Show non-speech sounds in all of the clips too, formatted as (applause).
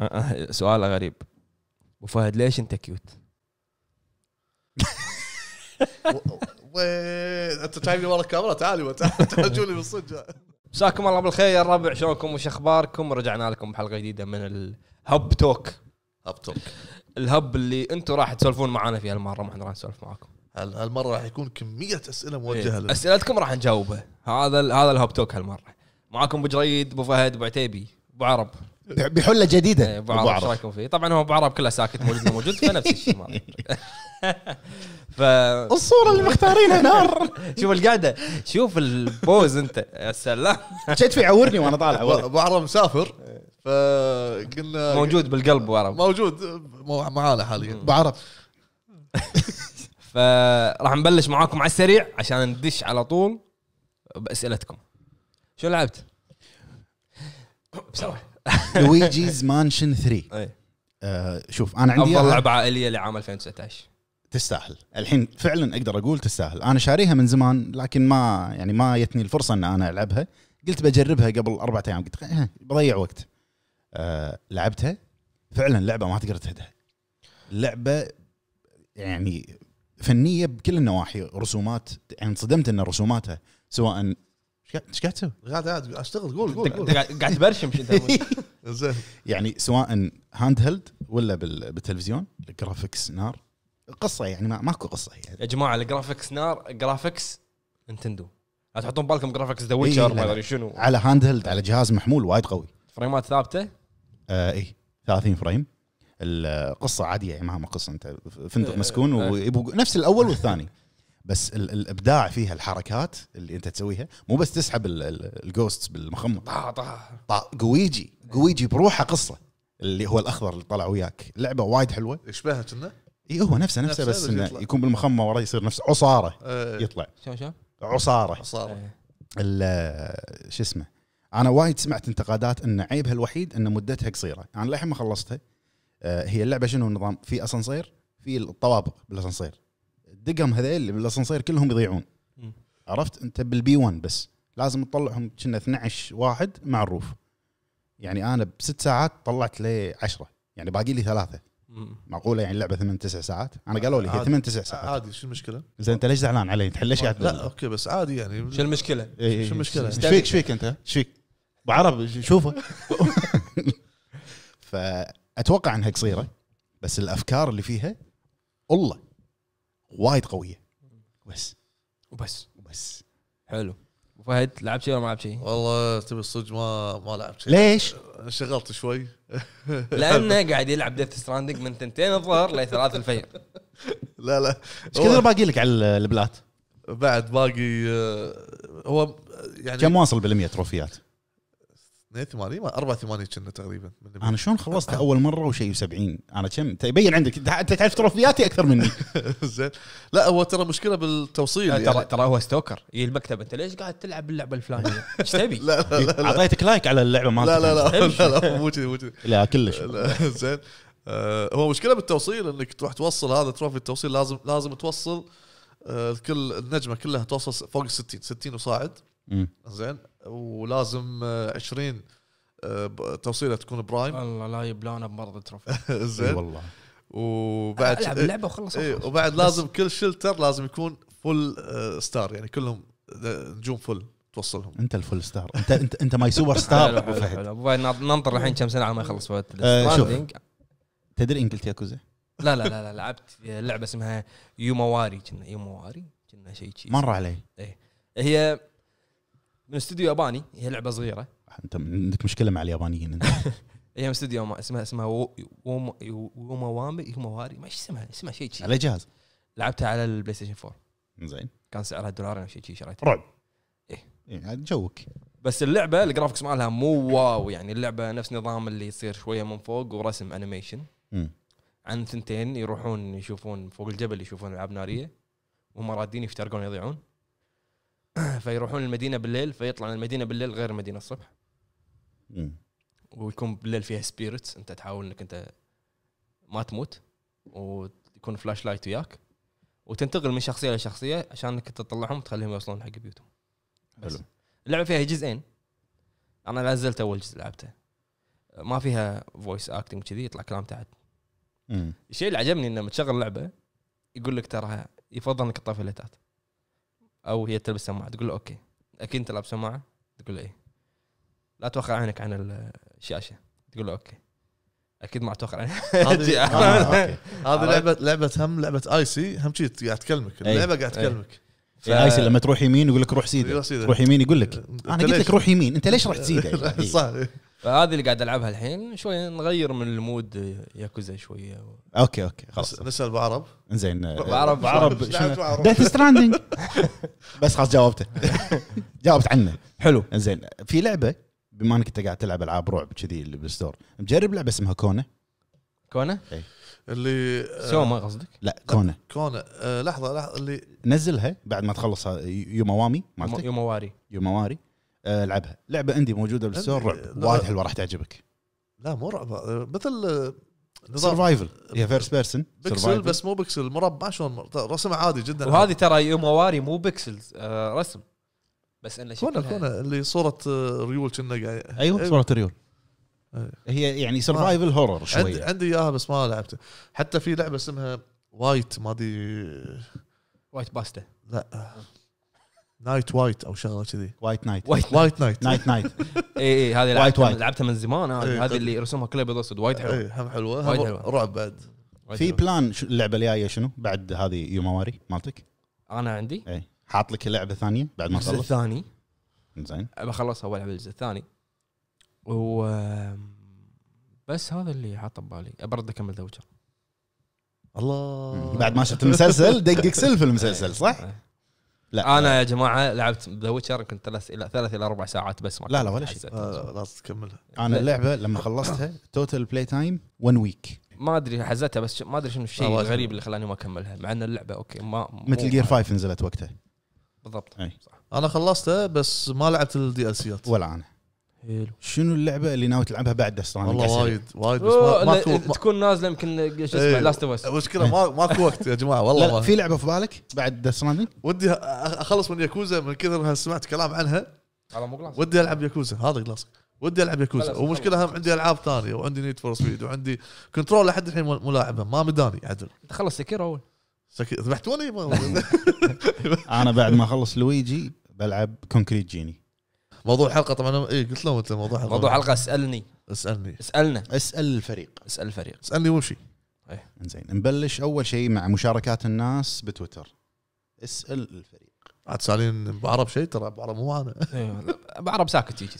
(laughs) سؤال غريب وفهد ليش انت كيوت؟ (laughs) انت شايفني ورا الكاميرا تعالوا تعالي (laughs) بالصدق مساكم الله بالخير يا الربع شلونكم وش اخباركم؟ رجعنا لكم بحلقه جديده من الهب توك هب توك الهب اللي انتم راح تسولفون معانا فيه هالمره ما احنا راح نسولف معاكم هالمره راح يكون كميه اسئله موجهه إيه، لنا اسئلتكم راح نجاوبها هذا هذا الهب توك هالمره معاكم ابو جريد ابو فهد ابو عتيبي ابو عرب بحله جديده ابو عرب ايش رايكم فيه؟ طبعا هو ابو عرب كله ساكت موجود موجود فنفس الشيء ما (laughs) ف الصوره اللي مختارينها (laughs) نار شوف القعده شوف البوز انت يا سلام جيت في عورني وانا طالع ابو (laughs) عرب مسافر فقلنا موجود بالقلب ابو عرب موجود معانا حاليا ابو عرب فراح نبلش معاكم على السريع عشان ندش على طول باسئلتكم شو لعبت؟ بسرعه لويجيز مانشن 3 آه شوف انا عندي افضل لعبه عائليه لعام 2019 تستاهل الحين فعلا اقدر اقول تستاهل انا شاريها من زمان لكن ما يعني ما يتني الفرصه ان انا العبها قلت بجربها قبل اربع ايام قلت إيه، بضيع وقت آه لعبتها فعلا لعبه ما تقدر تهدها لعبه يعني فنيه بكل النواحي رسومات يعني انصدمت ان رسوماتها سواء ايش قاعد تسوي؟ قاعد قاعد اشتغل قول قول قاعد تبرشم (laughs) زين يعني سواء هاند هيلد ولا بالتلفزيون الجرافكس نار قصه يعني ما ماكو قصه يعني يا جماعه الجرافكس نار جرافكس نتندو لا تحطون بالكم جرافكس ذا ويتشر ما ادري شنو على هاند هيلد على جهاز محمول وايد قوي فريمات ثابته آه اي 30 فريم القصه عاديه يعني ما ما قصه انت فندق آه، مسكون آه. ويبو نفس الاول والثاني بس الابداع فيها الحركات اللي انت تسويها مو بس تسحب الجوستس بالمخمط طا طا قويجي قويجي بروحه قصه اللي هو الاخضر اللي طلع وياك لعبه وايد حلوه يشبهها كنا اي هو نفسه نفسه بس انه يكون بالمخمه وراه يصير نفس عصاره إيه. يطلع شو شو عصاره عصاره إيه. شو اسمه انا وايد سمعت انتقادات ان عيبها الوحيد ان مدتها قصيره انا للحين ما خلصتها آه، هي اللعبه شنو النظام في اسانسير في الطوابق بالاسانسير دقهم هذيل بالاسانسير كلهم يضيعون م. عرفت انت بالبي 1 بس لازم تطلعهم كنا 12 واحد مع يعني انا بست ساعات طلعت لي 10 يعني باقي لي ثلاثه معقوله يعني اللعبه ثمان تسع ساعات انا آه، قالوا لي هي ثمان تسع ساعات عادي شو المشكله زين انت ليش زعلان علي انت ليش آه، قاعد لا اوكي بس عادي يعني شو المشكله إيه, إيه، شو إيه. المشكله ايش فيك ايش فيك انت ايش فيك ابو عرب شوفه (laughs) فاتوقع انها قصيره بس الافكار اللي فيها الله وايد قويه بس وبس وبس حلو فهد لعب شيء ولا ما لعب شيء؟ والله تبي الصدق ما ما لعبت شيء ليش؟ شغلت شوي (laughs) لانه قاعد يلعب ديث ستراندنج من تنتين الظهر لثلاث الفجر (laughs) لا لا ايش كثر باقي لك على البلات؟ بعد باقي آه، هو يعني كم واصل بالمية تروفيات؟ 82 84 كنا تقريبا انا شلون خلصت اول مره وشيء 70 انا كم يبين عندك انت تعرف تروفياتي اكثر مني (laughs) زين لا هو ترى مشكله بالتوصيل ترى يعني. ترى هو ستوكر يجي المكتب انت ليش قاعد تلعب اللعبه الفلانيه؟ ايش تبي؟ (laughs) لا لا لا اعطيتك لايك على اللعبه مالتك لا لا لا مو كذي مو كذي لا كلش زين آه، هو مشكله بالتوصيل انك تروح توصل هذا تروفي التوصيل لازم لازم توصل آه، كل النجمه كلها توصل فوق ال 60 60 وصاعد زين ولازم 20 آه، آه، توصيله تكون برايم (laughs) الله لا يبلانا بمرض التروفي (laughs) زين والله وبعد العب اللعبه وخلص ايه وبعد لازم كل شلتر لازم يكون فول ستار آه، يعني كلهم نجوم فل توصلهم انت الفول ستار انت انت انت ماي سوبر ستار ابو فهد ننطر الحين كم سنه على ما يخلص تدري ان قلت ياكوزا؟ لا لا لا لعبت لعبه اسمها يومواري كنا يومواري كنا شيء شيء مر علي ايه هي من استوديو ياباني هي لعبه صغيره انت عندك مشكله مع اليابانيين انت (laughs) هي من استوديو اسمها اسمها ووما ووما وامي واري ما اسمها اسمها شيء شي. على جهاز لعبتها على البلاي ستيشن 4 زين كان سعرها دولارين او شيء شيء شريتها رعب ايه ايه جوك بس اللعبه الجرافكس مالها مو واو يعني اللعبه نفس نظام اللي يصير شويه من فوق ورسم انيميشن عن ثنتين يروحون يشوفون فوق الجبل يشوفون العاب ناريه وهم رادين يفترقون يضيعون (clears throat) فيروحون المدينه بالليل فيطلع المدينه بالليل غير المدينه الصبح ويكون بالليل فيها سبيريتس انت تحاول انك انت ما تموت ويكون فلاش لايت وياك وتنتقل من شخصيه لشخصيه عشان انك انت تطلعهم وتخليهم يوصلون حق بيوتهم حلو. اللعبه فيها جزئين انا نزلت اول جزء لعبته ما فيها فويس اكتنج كذي يطلع كلام تحت الشيء اللي عجبني انه متشغل لعبه يقول لك ترى يفضل انك تطفي الليتات او هي تلبس سماعه تقول له اوكي اكيد انت لابس سماعه تقول له ايه لا توقع عينك عن الشاشه تقول له اوكي اكيد ما عينك هذه (laughs) آه، هذه لعبه لعبه هم لعبه اي سي هم شيء قاعد تكلمك إيه. اللعبه قاعد إيه. تكلمك ف... اي سي لما تروح يمين يقول لك روح سيده تروح يمين يقول لك انا قلت لك روح يمين انت ليش رحت سيده (laughs) صح فهذه اللي قاعد العبها الحين شوي نغير من المود ياكوزا شويه اوكي اوكي خلاص نسال بعرب زين آه، بعرب بعرب ديث ستراندنج (laughs) بس خلاص جاوبته (laughs) جاوبت عنه حلو زين في لعبه بما انك انت قاعد تلعب العاب رعب كذي اللي بالستور مجرب لعبه اسمها كونا كونا؟ اي اللي آه، سوما قصدك؟ لا كونا كونا آه، لحظه لحظه اللي نزلها بعد ما تخلص يوماوامي مالتك يوماواري يوماواري العبها آه، لعبه عندي موجوده بالستور رعب وايد حلوه راح تعجبك لا مو رعب آه، مثل سرفايفل هي فيرست بيرسون بيكسل بس مو بيكسل مربع شلون طيب، رسم عادي جدا وهذه ترى واري مو بيكسلز آه، رسم بس انه كونه كونه اللي صوره ريول كنا قاعد ايوه, أيوة. صوره ريول إيه. هي يعني سرفايفل هورر شويه عندي عندي اياها بس ما لعبتها حتى في لعبه اسمها وايت ما ادري وايت باستا لا نايت وايت او شغله كذي وايت نايت وايت نايت نايت نايت اي اي هذه وايت لعبتها لعبتها من زمان هذه إيه، اللي رسمها كلها بيض اسود وايد إيه، حلو اي هم حلوه رعب بعد في بلان اللعبه الجايه شنو بعد هذه يومواري مالتك؟ انا عندي اي حاط لك لعبه ثانيه بعد ما الجزء الثاني زين بخلصها والعب الجزء الثاني و بس هذا اللي حاطه ببالي برد اكمل ذا الله بعد ما شفت المسلسل دقك سلف المسلسل إيه. صح؟ لا انا يا جماعه لعبت ذا ويتشر يمكن ثلاث الى ثلاث الى اربع ساعات بس ما لا لا ولا شيء آه، خلاص تكملها انا اللعبه لما خلصتها توتال بلاي تايم 1 ويك ما ادري حزتها بس ما ادري شنو الشيء آه، الغريب اللي خلاني ما اكملها مع ان اللعبه اوكي ما مثل جير 5 نزلت وقتها بالضبط أي. صح انا خلصته بس ما لعبت الدي سيات ولا انا حلو شنو اللعبه اللي ناوي تلعبها بعد ستراند والله وايد وايد بس ما- ما- تكون نازله يمكن شو اسمه لاست اوف اس المشكله ما ماكو وقت يا جماعه والله لا في لعبه في بالك بعد ستراند ودي اخلص من ياكوزا من كثر ما سمعت كلام عنها على مو ودي العب ياكوزا هذا كلاس ودي العب ياكوزا ومشكله هم عندي العاب ثانيه وعندي نيد فور سبيد وعندي كنترول لحد الحين مو- لاعبها ما مداني عدل تخلص سكير اول ذبحتوني (laughs) (laughs) انا بعد ما اخلص لويجي بلعب كونكريت جيني موضوع حلقه طبعا اي قلت لهم انت موضوع حلقه موضوع حلقه اسالني اسالني اسالنا اسال الفريق اسال الفريق اسالني وامشي إيه. زين نبلش اول شيء مع مشاركات الناس بتويتر اسال الفريق عاد تسالين ابو عرب شيء ترى ابو عرب مو انا (laughs) ابو إيه، عرب ساكت يجي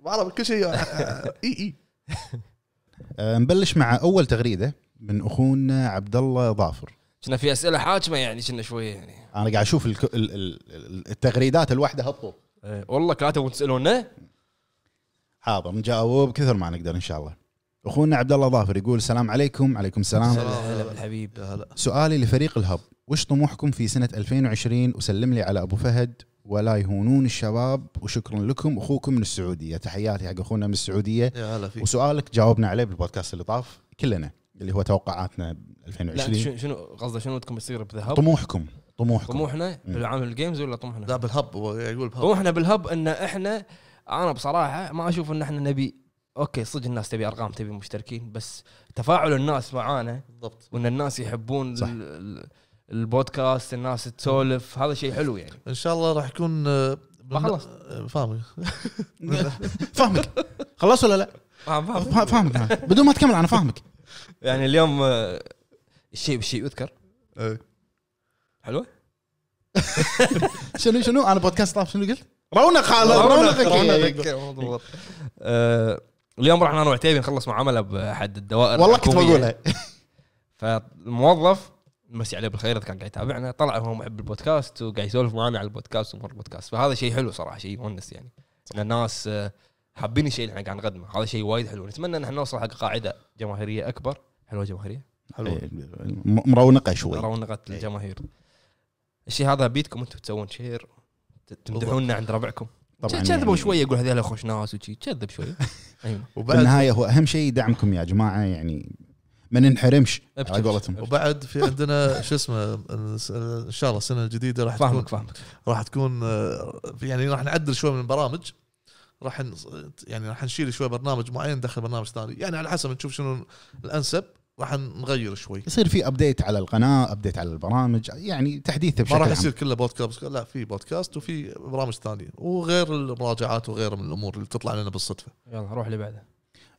ابو عرب كل شيء (laughs) اي اي آه، نبلش مع اول تغريده من اخونا عبد الله ظافر كنا في اسئله حاكمه يعني كنا شويه يعني انا قاعد اشوف التغريدات الواحده هبطوا ايه والله كاتبوا تسالونا إيه؟ حاضر نجاوب كثر ما نقدر ان شاء الله اخونا عبد الله ظافر يقول السلام عليكم عليكم السلام هلا هلا بالحبيب هلا سؤالي لفريق الهب وش طموحكم في سنه 2020 وسلم لي على ابو فهد ولا يهونون الشباب وشكرا لكم اخوكم من السعوديه تحياتي حق اخونا من السعوديه يا هلا فيك وسؤالك جاوبنا عليه بالبودكاست اللي طاف كلنا اللي هو توقعاتنا 2020 لا شنو قصده شنو ودكم يصير بذهب طموحكم طموحكم طموحنا بالعمل الجيمز ولا طموحنا؟ لا بالهب هو يقول بالهب طموحنا بالهب ان احنا انا بصراحه ما اشوف ان احنا نبي اوكي صدق الناس تبي ارقام تبي مشتركين بس تفاعل الناس معانا بالضبط وان الناس يحبون صح. البودكاست الناس تسولف هذا شيء حلو يعني ان شاء الله راح يكون آه، خلص آه، فاهمك (laughs) فاهمك خلص ولا لا؟ فاهمك فاهمك بدون ما تكمل انا فاهمك يعني اليوم آه، الشيء بالشيء يذكر إيه. حلوه (laughs) شنو شنو انا بودكاست طاف شنو قلت؟ رونق هذا رونقك آه، اليوم رحنا انا وعتيبي نخلص معامله باحد الدوائر والله كنت بقولها (laughs) فالموظف مسي عليه بالخير اذا كان قاعد يتابعنا طلع هو محب البودكاست وقاعد يسولف معنا على البودكاست وامور البودكاست فهذا شيء حلو صراحه شيء يونس يعني ان الناس آه، حابين الشيء اللي احنا قاعد نقدمه هذا شيء وايد حلو نتمنى ان احنا نوصل حق قاعده جماهيريه اكبر حلوه جماهيريه حلوه إيه. مرونقه شوي مرونقه الجماهير الشيء هذا بيتكم انتم تسوون شير تمدحوننا عند ربعكم طبعا كذبوا يعني شويه يقول هذول خوش ناس وشي كذب شويه (laughs) أيوة. النهايه هو اهم شيء دعمكم يا جماعه يعني ما ننحرمش على قولتهم وبعد في (laughs) عندنا شو اسمه ان شاء الله السنه الجديده راح فاهمك تكون فاهمك راح تكون آه، يعني راح نعدل شوي من البرامج راح يعني راح نشيل شوي برنامج معين ندخل برنامج ثاني يعني على حسب نشوف شنو الانسب راح نغير شوي يصير في ابديت على القناه ابديت على البرامج يعني تحديث بشكل ما راح يصير كله بودكاست لا في بودكاست وفي برامج ثانيه وغير المراجعات وغير من الامور اللي تطلع لنا بالصدفه يلا روح اللي بعدها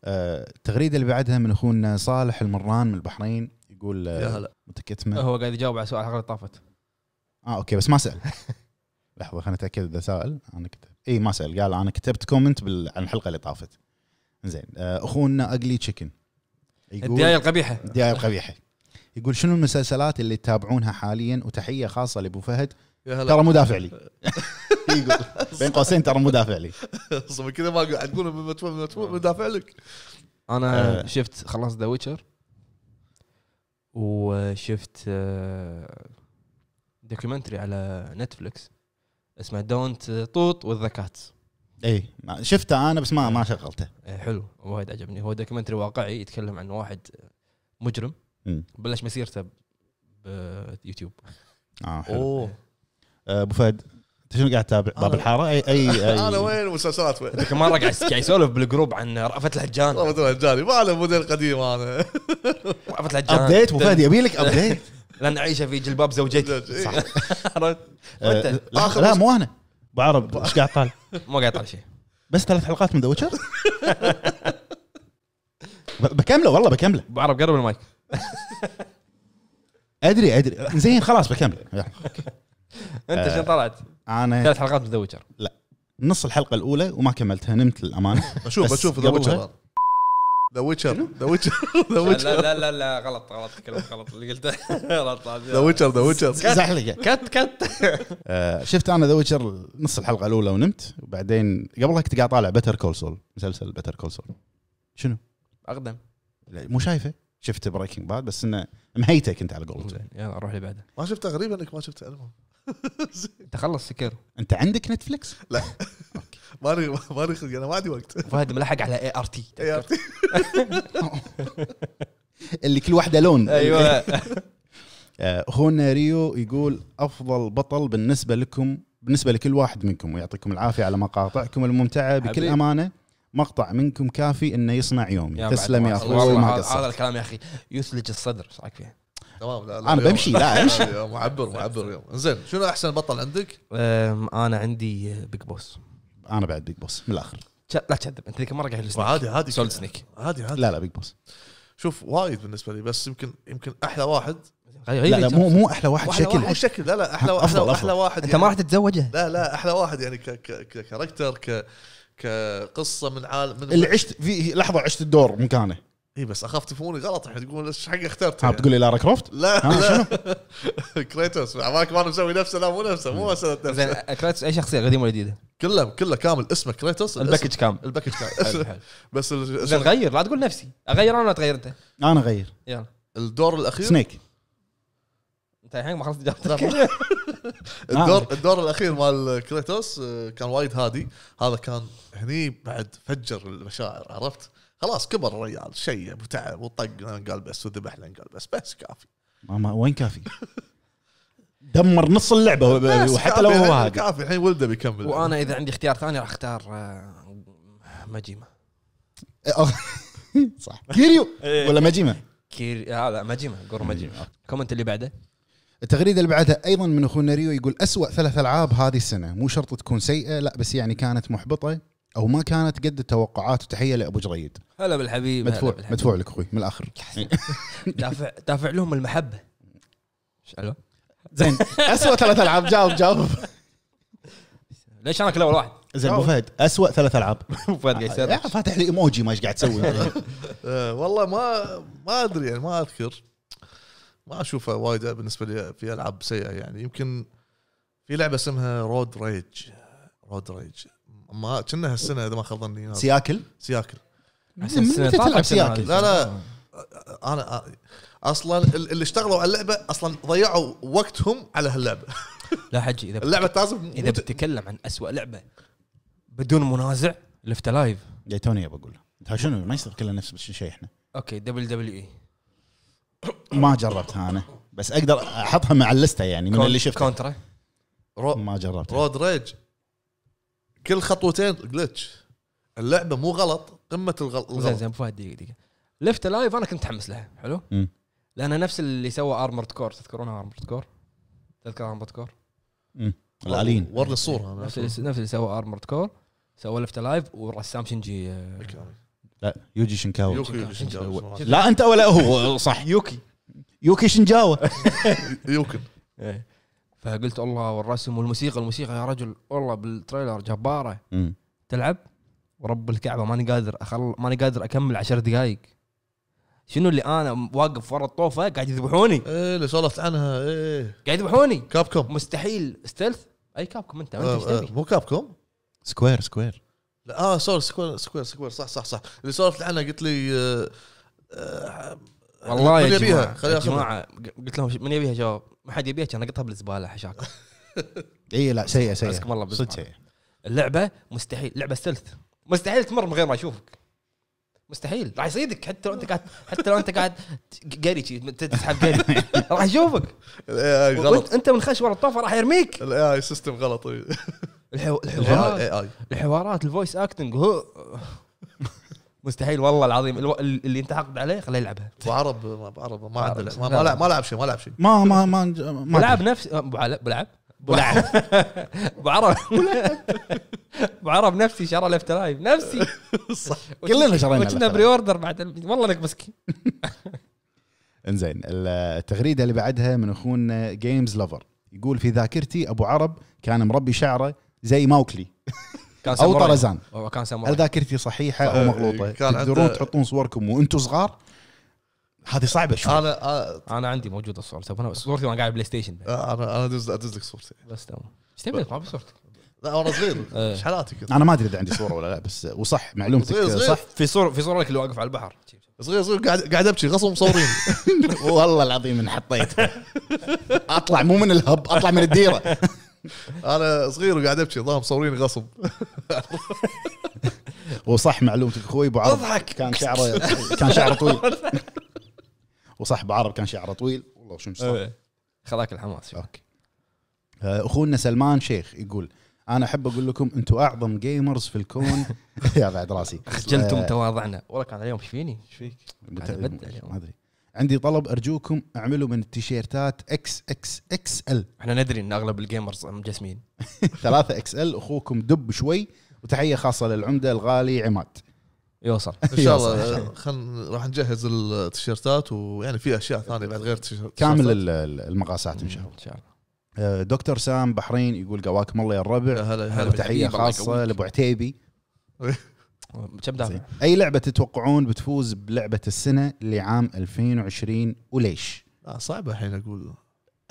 آه، التغريده اللي بعدها من اخونا صالح المران من البحرين يقول آه، يا هلا متكتمه هو قاعد يجاوب على سؤال حلقه طافت اه اوكي بس ما سال (laughs) لحظه خليني اتاكد اذا سال انا كتبت اي ما سال قال انا كتبت كومنت بال... عن الحلقه اللي طافت زين آه، اخونا اقلي تشيكن الدعايه القبيحه الدعايه القبيحه يقول شنو المسلسلات اللي تتابعونها حاليا وتحيه خاصه لابو فهد ترى مدافع لي (laughs) يقول بين قوسين ترى مدافع لي اصلا كذا ما تقول مدافع لك انا آه. شفت خلاص ذا ويتشر وشفت دوكيومنتري آه، على نتفلكس اسمه دونت طوط والذكات اي شفته انا بس ما إيه. ما شغلته إيه حلو وايد عجبني هو دوكيومنتري واقعي يتكلم عن واحد مجرم بلش مسيرته بيوتيوب اه حلو اوه آه، ابو فهد انت شنو قاعد تتابع باب الحاره اي اي, (laughs) أي انا وين مسلسلات وين ذيك المره قاعد يسولف بالجروب عن رأفت الهجان رأفت الهجاني ما له موديل قديم انا رأفت الهجان ابديت ابو فهد يبي لك ابديت (laughs) لان عيشه في جلباب زوجتي صح (laughs) آه، لا مو انا ابو عرب (laughs) ايش قاعد طال؟ مو قاعد طال شيء بس ثلاث حلقات من ذا ويتشر (laughs) بكمله والله بكمله ابو عرب قرب المايك (laughs) ادري ادري زين خلاص بكمله يعني. انت شو طلعت آه، انا ثلاث حلقات من ذا ويتشر لا نص الحلقه الاولى وما كملتها نمت للامانه بشوف بشوف ذا ويتشر ذا ويتشر ذا ويتشر ذا ويتشر لا لا لا غلط غلط كلام غلط اللي قلته (laughs) غلط ذا ويتشر ذا ويتشر زحلقه كت كت (laughs) آه، شفت انا ذا ويتشر نص الحلقه الاولى ونمت وبعدين قبلها كنت قاعد طالع بتر كول سول مسلسل بتر كول سول شنو؟ اقدم مو شايفه شفت بريكنج باد بس انه مهيته كنت على قولته يلا روح اللي بعده ما شفته غريب انك ما شفته المهم (laughs) انت خلص سكر انت عندك نتفلكس؟ لا ماني ماني خلق انا ما عندي وقت فهد ملحق على اي ار تي اي ار تي اللي كل واحده لون (laughs) ايوه اخونا آه، ريو يقول افضل بطل بالنسبه لكم بالنسبه لكل واحد منكم ويعطيكم العافيه على مقاطعكم الممتعه بكل امانه مقطع منكم كافي انه يصنع يومي تسلم يا اخوي والله ما قصرت هذا الكلام يا اخي يثلج الصدر ايش رايك فيه؟ تمام لا, لا انا بمشي لا امشي معبر معبر يوم زين شنو احسن بطل عندك؟ آه، انا عندي بيج بوس انا بعد بيج بوس من الاخر لا تكذب انت ذيك المره قاعد عادي عادي سولد سنيك عادي عادي لا لا بيج بوس شوف وايد بالنسبه لي بس يمكن يمكن احلى واحد لا لا مو مو احلى واحد شكل مو شكل لا لا احلى أفضل احلى, أحلى واحد انت يعني ما راح تتزوجه لا لا احلى واحد يعني ككاركتر كقصه من عالم من اللي عشت في لحظه عشت الدور مكانه اي بس اخاف تفهموني غلط تقول ايش حق اخترت؟ يعني. تقول لي لارا كروفت؟ لا آه، لا (laughs) كريتوس عمرك ما مسوي نفسه لا مو نفسه مو مساله نفسه زين كريتوس اي شخصيه قديمه ولا جديده؟ كله كله كامل اسمه كريتوس الباكج كامل الباكج كامل (laughs) بس زين غير لا تقول نفسي اغير انا ولا تغير انت؟ انا اغير يلا الدور الاخير سنيك انت الحين ما خلصت اجابتك (laughs) الدور نعم. الدور الاخير مال كريتوس آه، كان وايد هادي هذا كان هني بعد فجر المشاعر عرفت؟ خلاص كبر الرجال شيب وتعب وطق قال بس وذبح قال بس بس كافي ما وين كافي؟ دمر نص اللعبه وحتى لو هو هذا كافي الحين ولده بيكمل وانا اذا عندي اختيار ثاني راح اختار آه، ماجيما (laughs) صح كيريو إيه. ولا ماجيما؟ كيري هذا آه، ماجيما قر ماجيما كومنت اللي بعده التغريده اللي بعدها ايضا من اخونا ريو يقول أسوأ ثلاث العاب هذه السنه مو شرط تكون سيئه لا بس يعني كانت محبطه او ما كانت قد التوقعات وتحيه لابو جريد هلا بالحبيب مدفوع هلا بالحبيب. مدفوع لك اخوي من الاخر دافع دافع لهم المحبه شالو زين اسوء ثلاث العاب جاوب جاوب ليش انا كل اول واحد زين ابو فهد اسوء ثلاث العاب (laughs) ابو فهد قاعد آه، فاتح لي ايموجي ما ايش قاعد تسوي (laughs) آه، والله ما ما ادري يعني ما اذكر ما اشوفها وايد بالنسبه لي في العاب سيئه يعني يمكن في لعبه اسمها رود ريج رود ريج ما كنا هالسنه اذا ما خاب ظني سياكل سياكل من متى تلعب سياكل؟ لا لا انا اصلا اللي اشتغلوا على اللعبه اصلا ضيعوا وقتهم على هاللعبه (laughs) لا حجي اذا اللعبه لازم اذا بتتكلم عن أسوأ لعبه بدون منازع لفت لايف توني بقول شنو ما يصير كله نفس الشيء احنا اوكي دبل دبليو اي (coughs) ما جربتها انا بس اقدر احطها مع اللسته يعني من اللي شفت كونترا ما جربتها رود ريج كل خطوتين جلتش اللعبه مو غلط قمه الغلط زين زين فهد دقيقه دقيقه لفت الايف انا كنت متحمس لها حلو؟ مم. لان نفس اللي سوى ارمورد كور تذكرونها ارمورد كور؟ تذكر ارمورد كور؟ الالين ورد الصوره نفس اللي نفس اللي سوى ارمورد كور سوى لفت الايف والرسام شنجي لا يوجي شنكاوا لا انت ولا هو صح يوكي يوكي شنجاوي (laughs) يوكي إيه. فقلت الله والرسم والموسيقى الموسيقى يا رجل والله بالتريلر جباره م. تلعب ورب الكعبه ماني قادر أخل... ماني قادر اكمل عشر دقائق شنو اللي انا واقف ورا الطوفه قاعد يذبحوني ايه اللي سولفت عنها ايه, إيه. قاعد يذبحوني كاب كوم مستحيل ستيلث اي كاب كوم انت آه آه مو كاب كوم سكوير سكوير لا اه سوري سكوير سكوير سكوير صح صح صح اللي سولفت عنها قلت لي آه آه والله يا جماعه يا جماعه قلت لهم من يبيها شباب ما حد يبيها كان اقطها بالزباله حشاك (laughs) اي لا سيئه سيئه اسكم الله بالزبالة. صدق اللعبه مستحيل لعبه ستلث مستحيل تمر من غير ما اشوفك مستحيل راح يصيدك حتى لو انت قاعد حتى لو انت قاعد قري تسحب قري (laughs) راح يشوفك (laughs) إيه، إيه، غلط انت منخش ورا الطوفه راح يرميك الاي اي سيستم غلط الحوارات الحوارات الفويس اكتنج هو مستحيل والله العظيم اللي انت حاقد عليه خليه يلعبها ابو عرب ما عرب ما, ما, لعب شيء ما لعب شيء ما ما ما ما لعب نفس ابو بلعب ابو لعب (laughs) ابو عرب ابو عرب نفسي شرى لفت لايف نفسي صح كلنا شرينا كنا بري اوردر بعد والله انك مسكين (laughs) انزين التغريده اللي بعدها من اخونا جيمز لوفر يقول في ذاكرتي ابو عرب كان مربي شعره زي ماوكلي (laughs) كان او طرزان كان كان هل ذاكرتي صحيحه او أه، مغلوطه كان تقدرون تحطون صوركم وانتم صغار هذه صعبه شوي انا أنا- انا عندي موجوده الصور طب انا صورتي وانا قاعد بلاي ستيشن أه، انا انا ادز ادز لك صورتي بس تمام ايش تبي ما في صورتك لا وانا صغير (laughs) إيه. ايش حالاتك انا ما ادري اذا عندي صوره ولا لا بس وصح معلومتك صغير- صح في صور في صوره لك اللي واقف على البحر صغير صغير قاعد قاعد ابكي غصب مصورين (laughs) والله العظيم ان حطيت اطلع مو من الهب اطلع من الديره (laughs) (laughs) انا صغير وقاعد ابكي الظاهر مصورين غصب (laughs) وصح معلومتك اخوي ابو عرب اضحك كان شعره كان شعره طويل (laughs) وصح ابو عرب كان شعره طويل والله شو مصطفى إيه. خلاك الحماس اوكي آه، اخونا سلمان شيخ يقول انا احب اقول لكم انتم اعظم جيمرز في الكون يا بعد راسي خجلتم آه، تواضعنا والله كان اليوم ايش فيني؟ ايش فيك؟ ما ادري عندي طلب ارجوكم اعملوا من التيشيرتات اكس اكس اكس ال (laughs) احنا ندري ان اغلب الجيمرز مجسمين (laughs) ثلاثة اكس ال اخوكم دب شوي وتحيه خاصه للعمده الغالي عماد يوصل ان شاء الله خل راح نجهز التيشيرتات ويعني في اشياء ثانيه بعد غير التيشيرتات كامل المقاسات ان شاء الله ان شاء الله آه، دكتور سام بحرين يقول قواكم الله يا الربع هلا هلا تحيه خاصه لابو عتيبي (laughs) كم دافع؟ اي لعبه تتوقعون بتفوز بلعبه السنه لعام 2020 وليش؟ آه صعبه الحين اقول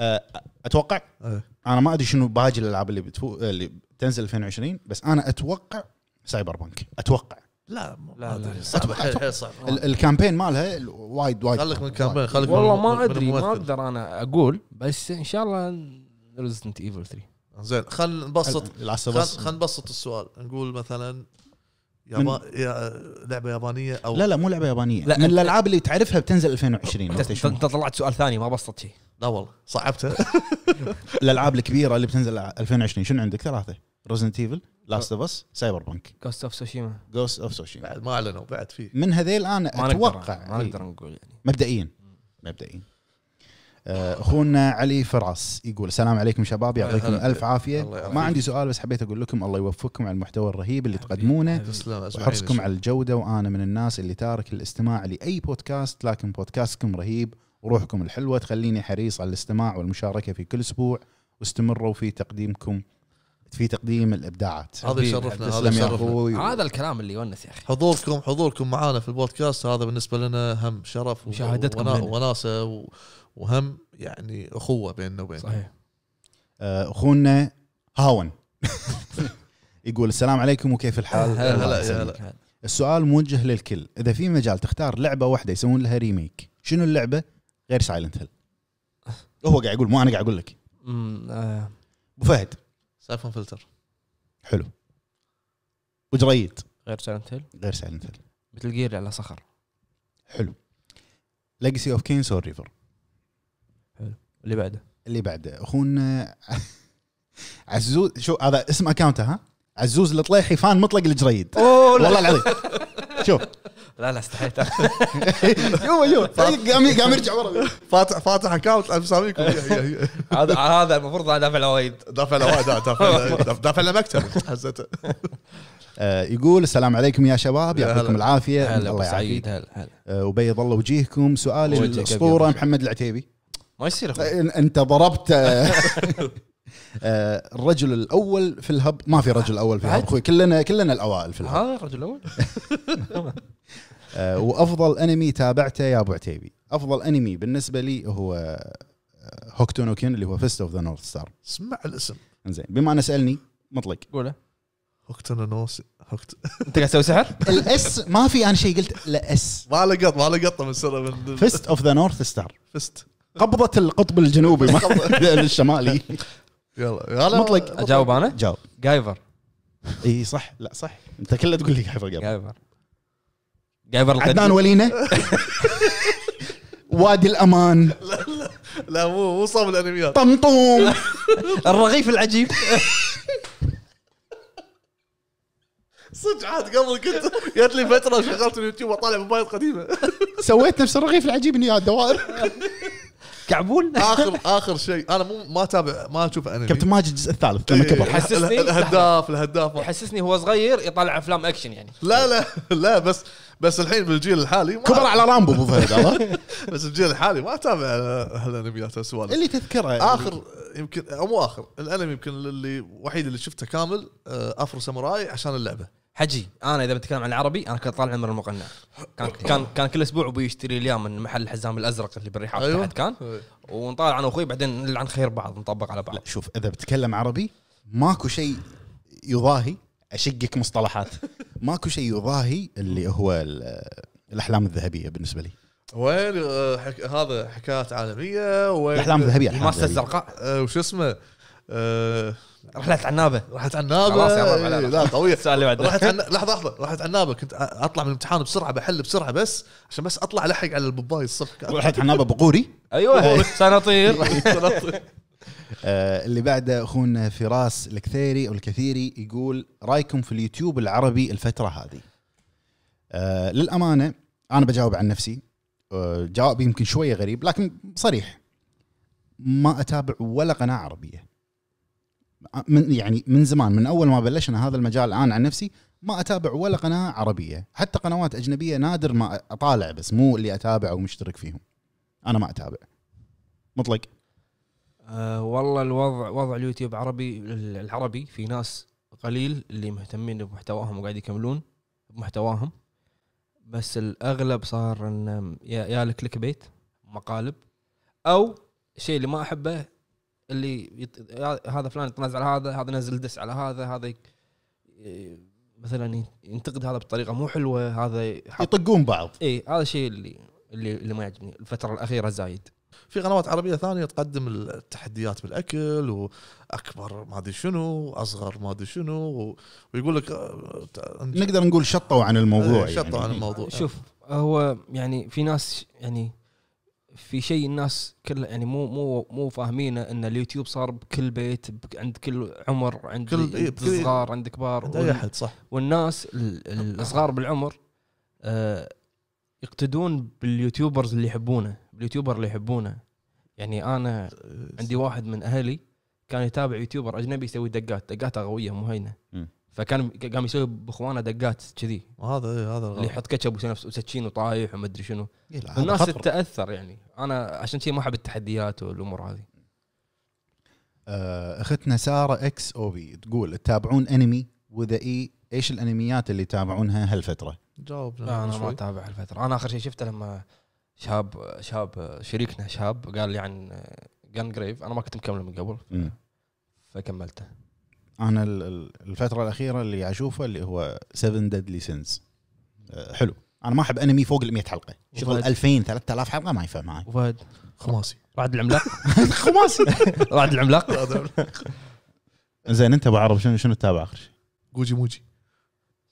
آه، اتوقع أه. انا ما ادري شنو باقي الالعاب اللي بتفوز آه، اللي تنزل 2020 بس انا اتوقع سايبر بانك اتوقع لا لا ادري صعب حيل صعب الكامبين مالها وايد وايد خليك من الكامبين خليك والله ما ادري ما اقدر انا اقول بس ان شاء الله ريزنت ايفل 3 زين خلينا نبسط خلينا نبسط السؤال نقول مثلا يابا... يا... لعبه يابانيه او لا لا مو لعبه يابانيه لا من الالعاب اللي تعرفها بتنزل 2020 انت طلعت سؤال ثاني ما بسطت شيء لا والله صعبته (laughs) الالعاب الكبيره اللي بتنزل 2020 شنو عندك ثلاثه روزن ايفل لاست اوف اس سايبر بانك جوست اوف سوشيما جوست اوف سوشيما بعد ما اعلنوا بعد فيه من هذيل انا ما اتوقع ما إيه. نقدر نقول يعني مبدئيا مبدئيا آه، اخونا علي فرعص يقول السلام عليكم شباب يعطيكم الف عافيه ما عندي سؤال بس حبيت اقول لكم الله يوفقكم على المحتوى الرهيب اللي تقدمونه وحرصكم على الجوده وانا من الناس اللي تارك الاستماع لاي بودكاست لكن بودكاستكم رهيب وروحكم الحلوه تخليني حريص على الاستماع والمشاركه في كل اسبوع واستمروا في تقديمكم في تقديم الابداعات هذا يشرفنا هذا يشرفنا هذا الكلام اللي يونس يا اخي حضوركم حضوركم معانا في البودكاست هذا بالنسبه لنا هم شرف مشاهدتكم وناسه وهم يعني اخوه بيننا وبين صحيح آه، اخونا هاون (laughs) يقول السلام عليكم وكيف الحال؟ هلا هلا السؤال موجه للكل اذا في مجال تختار لعبه واحده يسوون لها ريميك شنو اللعبه غير سايلنت هيل؟ (laughs) هو قاعد يقول مو انا قاعد اقول لك آه. ابو فهد سايفون فلتر حلو وجريد غير سايلنت هيل غير سايلنت هيل مثل جير على صخر حلو ليجسي اوف كين سور ريفر حلو اللي بعده اللي بعده اخونا (laughs) عزوز شو هذا اسم اكاونته ها عزوز الطليحي فان مطلق الجريد والله العظيم شوف لا لا استحيت (laughs) يوم يوم قام قام يرجع ورا فاتح فاتح اكونت مساميكم هذا هذا المفروض دافع الوايد دافع الوايد دافع له (laughs) مكتب (laughs) آه، يقول السلام عليكم يا شباب يعطيكم العافيه الله يعافيك وبيض آه، الله وجيهكم سؤال الاسطوره محمد العتيبي ما يصير انت ضربت آه، الرجل الاول في الهب ما في رجل اول في الهب اخوي كلنا كلنا الاوائل في الهب هذا الرجل الاول آه، وافضل انمي تابعته يا ابو عتيبي افضل انمي بالنسبه لي هو آه، هوكتونوكن اللي هو فيست اوف ذا نورث ستار اسمع الاسم انزين بما ان سالني مطلق قوله هوكتون نوس هوكت (laughs) انت قاعد تسوي سحر؟ الاس ما في انا شيء قلت لا اس ما لقط ما لقطه من من فيست اوف ذا نورث ستار فيست قبضه القطب الجنوبي (laughs) الشمالي يلا يلا مطلق اجاوب انا؟ جاوب جايفر اي صح لا صح انت كله تقول لي جايفر جايفر جايفر عدنان ولينا (laughs) وادي الامان لا لا لا مو مو صوب الانميات طمطوم (laughs) الرغيف العجيب (laughs) صدق عاد قبل كنت جت لي فتره شغلت اليوتيوب اطالع موبايل قديمه سويت نفس الرغيف العجيب اني الدوائر كعبول اخر اخر شيء انا مو ما اتابع ما اشوف انمي كابتن ماجد الجزء الثالث لما إيه، كبر حسسني الهداف الهداف يحسسني هو صغير يطالع افلام اكشن يعني لا لا لا بس بس الحين بالجيل الحالي ما كبر على رامبو ابو فهد (laughs) بس الجيل الحالي ما اتابع هالانميات هالسوالف اللي تذكره يعني. اخر يمكن او مو اخر الانمي يمكن اللي وحيد اللي شفته كامل آه، افرو ساموراي عشان اللعبه حجي انا اذا بتكلم عن العربي انا كنت طالع عمر المقنع كان كان كان كل اسبوع ابوي يشتري لي من محل الحزام الازرق اللي بالريحه أيوه. تحت كان أيوة. ونطالع انا واخوي بعدين نلعن خير بعض نطبق على بعض لا شوف اذا بتكلم عربي ماكو شيء يضاهي اشقك مصطلحات (laughs) ماكو شيء يضاهي اللي هو الاحلام الذهبيه بالنسبه لي وين آه، حك... هذا حكايات عالميه وين الاحلام الذهبيه الماسه الزرقاء أه وش اسمه أه... رحله عنابه رحله عنابه خلاص يا إيه، لا طويل رحله عن... لحظه لحظه رحله عنابه كنت اطلع من الامتحان بسرعه بحل بسرعه بس عشان بس اطلع الحق على البوباي الصبح رحله عنابه بقوري ايوه سناطير (laughs) آه، اللي بعده اخونا فراس الكثيري او الكثيري يقول رايكم في اليوتيوب العربي الفتره هذه آه، للامانه انا بجاوب عن نفسي آه، جوابي يمكن شويه غريب لكن صريح ما اتابع ولا قناه عربيه من يعني من زمان من اول ما بلشنا هذا المجال الان عن نفسي ما اتابع ولا قناه عربيه حتى قنوات اجنبيه نادر ما اطالع بس مو اللي اتابع او مشترك فيهم انا ما اتابع مطلق أه والله الوضع وضع اليوتيوب عربي العربي في ناس قليل اللي مهتمين بمحتواهم وقاعد يكملون بمحتواهم بس الاغلب صار ان يا الكليك بيت مقالب او الشيء اللي ما احبه اللي يط... هذا فلان يتنازل على هذا هذا نزل دس على هذا هذا ي... مثلا ينتقد هذا بطريقه مو حلوه هذا يطقون بعض اي هذا الشيء اللي اللي ما يعجبني الفتره الاخيره زايد في قنوات عربيه ثانيه تقدم التحديات بالاكل واكبر ما ادري شنو اصغر ما ادري شنو ويقول لك آه، نقدر نقول شطوا عن الموضوع إيه، شطوا يعني. عن الموضوع شوف هو يعني في ناس يعني في شيء الناس كلها يعني مو مو مو فاهمينه ان اليوتيوب صار بكل بيت عند كل عمر عند كل إيه، صغار عند كبار عند اي احد صح والناس الصغار بالعمر آه يقتدون باليوتيوبرز اللي يحبونه اليوتيوبر اللي يحبونه يعني انا عندي واحد من اهلي كان يتابع يوتيوبر اجنبي يسوي دقات دقاته قويه مو هينه فكان قام يسوي باخوانه دقات كذي وهذا إيه هذا اللي يحط كاتشب وسكين وطايح ومدري شنو إيه الناس تتاثر يعني انا عشان كذي ما احب التحديات والامور هذه آه، اختنا ساره اكس او بي تقول تتابعون انمي واذا اي ايش الانميات اللي تتابعونها هالفتره؟ جاوب لا انا ما اتابع هالفتره انا اخر شيء شفته لما شاب شاب شريكنا شاب قال لي عن جان جريف انا ما كنت مكمله من قبل فكملته انا الفتره الاخيره اللي اشوفه اللي هو 7 ديدلي سينز حلو انا ما احب انمي فوق ال 100 حلقه شغل 2000 3000 حلقه ما يفهم معي وفهد خماسي رعد العملاق (laughs) خماسي رعد العملاق (laughs) زين انت ابو عرب شنو شنو تتابع اخر شيء؟ جوجي موجي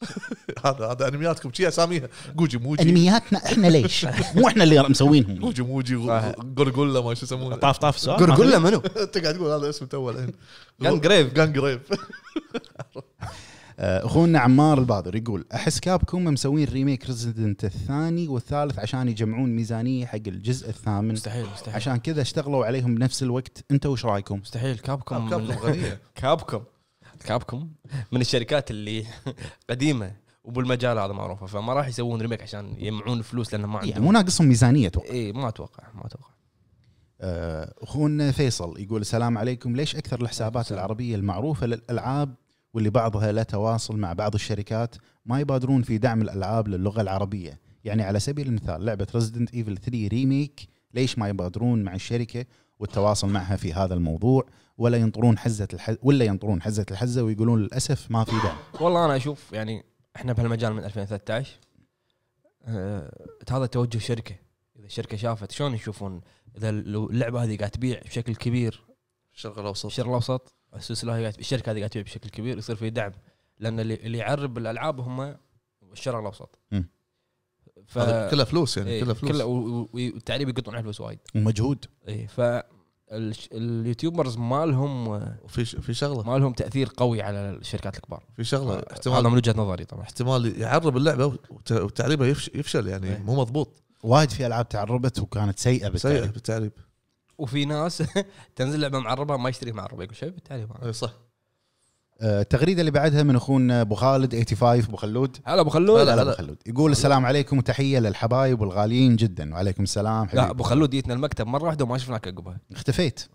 (laughs) هذا هذا انمياتكم شي اساميها جوجي موجي انمياتنا احنا ليش؟ (laughs) مو احنا اللي مسوينهم جوجي موجي قرقله ما شو يسمونه طاف طاف سؤال قرقله منو؟ (laughs) انت قاعد تقول هذا اسمه تو الحين جان جريف جان جريف اخونا عمار البادر يقول احس كابكم مسوين ريميك ريزدنت الثاني والثالث عشان يجمعون ميزانيه حق الجزء الثامن مستحيل مستحيل عشان كذا اشتغلوا عليهم بنفس الوقت انتم وش رايكم؟ مستحيل كابكم كابكم غنيه كابكم كابكم من الشركات اللي (laughs) قديمه وبالمجال هذا معروفه فما راح يسوون ريميك عشان يجمعون فلوس لان ما إيه، عندهم مو ناقصهم ميزانيه اتوقع اي ما اتوقع ما اتوقع آه، اخونا فيصل يقول السلام عليكم ليش اكثر الحسابات العربيه المعروفه للالعاب واللي بعضها لا تواصل مع بعض الشركات ما يبادرون في دعم الالعاب للغه العربيه يعني على سبيل المثال لعبه ريزدنت ايفل 3 ريميك ليش ما يبادرون مع الشركه والتواصل معها في هذا الموضوع ولا ينطرون حزه الحز ولا ينطرون حزه الحزه ويقولون للاسف ما في دعم. والله انا اشوف يعني احنا بهالمجال من 2013 آه هذا توجه شركه اذا الشركه شافت شلون يشوفون اذا اللعبه هذه قاعد تبيع بشكل كبير الشرق الاوسط الشرق الاوسط السلسله هذه الشركه هذه قاعد تبيع بشكل كبير يصير في دعم لان اللي يعرب الالعاب هم الشرق الاوسط. م. ف... كلها فلوس يعني إيه كلها فلوس كلها والتعليم يقطعون فلوس وايد ومجهود اي ف اليوتيوبرز ما لهم في في شغله ما لهم تاثير قوي على الشركات الكبار في شغله آه، احتمال هذا من وجهه نظري طبعا احتمال يعرب اللعبه وتعريبها يفشل يعني ايه. مو مضبوط وايد في العاب تعربت وكانت سيئه بالتعريب سيئه بالتعريب وفي ناس (laughs) تنزل لعبه معربه ما يشتري معربه يقول شيء بالتعريب اي صح التغريده آه، اللي بعدها من اخونا ابو خالد 85 ابو خلود هلا ابو خلود هلا هلا ابو خلود يقول السلام عليكم وتحيه للحبايب والغاليين جدا وعليكم السلام حبيبي. لا ابو خلود جيتنا المكتب مره واحده وما شفناك عقبها اختفيت (laughs)